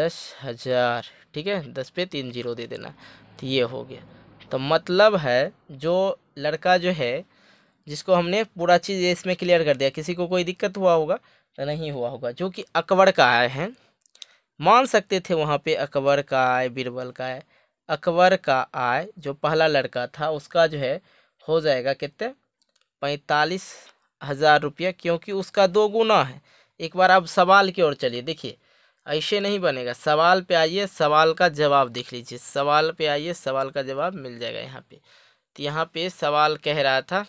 दस हज़ार ठीक है दस पे तीन जीरो दे देना तो ये हो गया तो मतलब है जो लड़का जो है जिसको हमने पूरा चीज़ इसमें क्लियर कर दिया किसी को कोई दिक्कत हुआ होगा तो नहीं हुआ होगा जो कि अकबर का आय है मान सकते थे वहाँ पे अकबर का आय बीरबल का आय अकबर का आय जो पहला लड़का था उसका जो है हो जाएगा कितने पैंतालीस हज़ार रुपया क्योंकि उसका दो गुना है एक बार आप सवाल की ओर चलिए देखिए ऐसे नहीं बनेगा सवाल पे आइए सवाल का जवाब देख लीजिए सवाल पे आइए सवाल का जवाब मिल जाएगा यहाँ पे तो यहाँ पे सवाल कह रहा था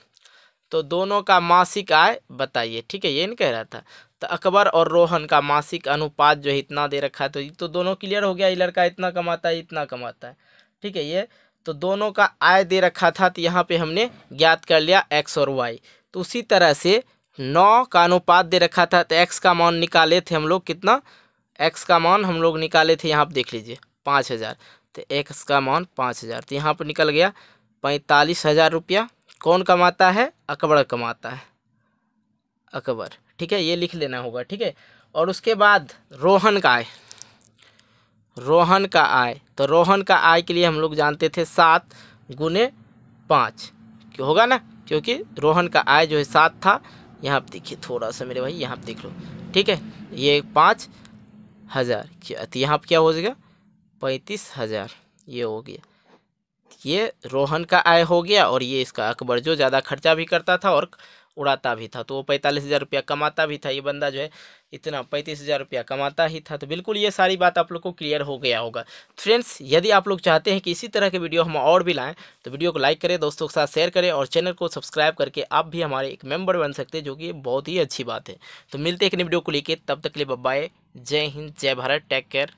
तो दोनों का मासिक आय बताइए ठीक है ये नहीं कह रहा था तो अकबर और रोहन का मासिक अनुपात जो है इतना दे रखा है तो ये तो दोनों क्लियर हो गया ये लड़का इतना कमाता है इतना कमाता है ठीक है ये तो दोनों का आय दे रखा था तो यहाँ पे हमने ज्ञात कर लिया एक्स और वाई तो उसी तरह से नौ का अनुपात दे रखा था तो एक्स का मान निकाले थे हम लोग कितना एक्स का मान हम लोग निकाले थे यहाँ पर देख लीजिए पाँच हज़ार तो एक्स का मान पाँच हज़ार तो यहाँ पर निकल गया पैंतालीस हज़ार रुपया कौन कमाता है अकबर कमाता है अकबर ठीक है ये लिख लेना होगा ठीक है और उसके बाद रोहन का आय रोहन का आय तो रोहन का आय के लिए हम लोग जानते थे सात गुने पाँच होगा ना क्योंकि रोहन का आय जो है सात था यहाँ पर देखिए थोड़ा सा मेरे भाई यहाँ पर देख लो ठीक है ये पाँच हज़ार तो यहाँ पर क्या हो जाएगा पैंतीस हज़ार ये हो गया ये रोहन का आय हो गया और ये इसका अकबर जो ज़्यादा खर्चा भी करता था और उड़ाता भी था तो वो पैंतालीस हज़ार रुपया कमाता भी था ये बंदा जो है इतना पैंतीस हज़ार रुपया कमाता ही था तो बिल्कुल ये सारी बात आप लोग को क्लियर हो गया होगा फ्रेंड्स यदि आप लोग चाहते हैं कि इसी तरह के वीडियो हम और भी लाएं तो वीडियो को लाइक करें दोस्तों के साथ शेयर करें और चैनल को सब्सक्राइब करके आप भी हमारे एक मेंबर बन सकते हैं जो कि बहुत ही अच्छी बात है तो मिलते हैं एक नई वीडियो को लेकर तब तक के लिए बाय जय हिंद जय भारत टेक केयर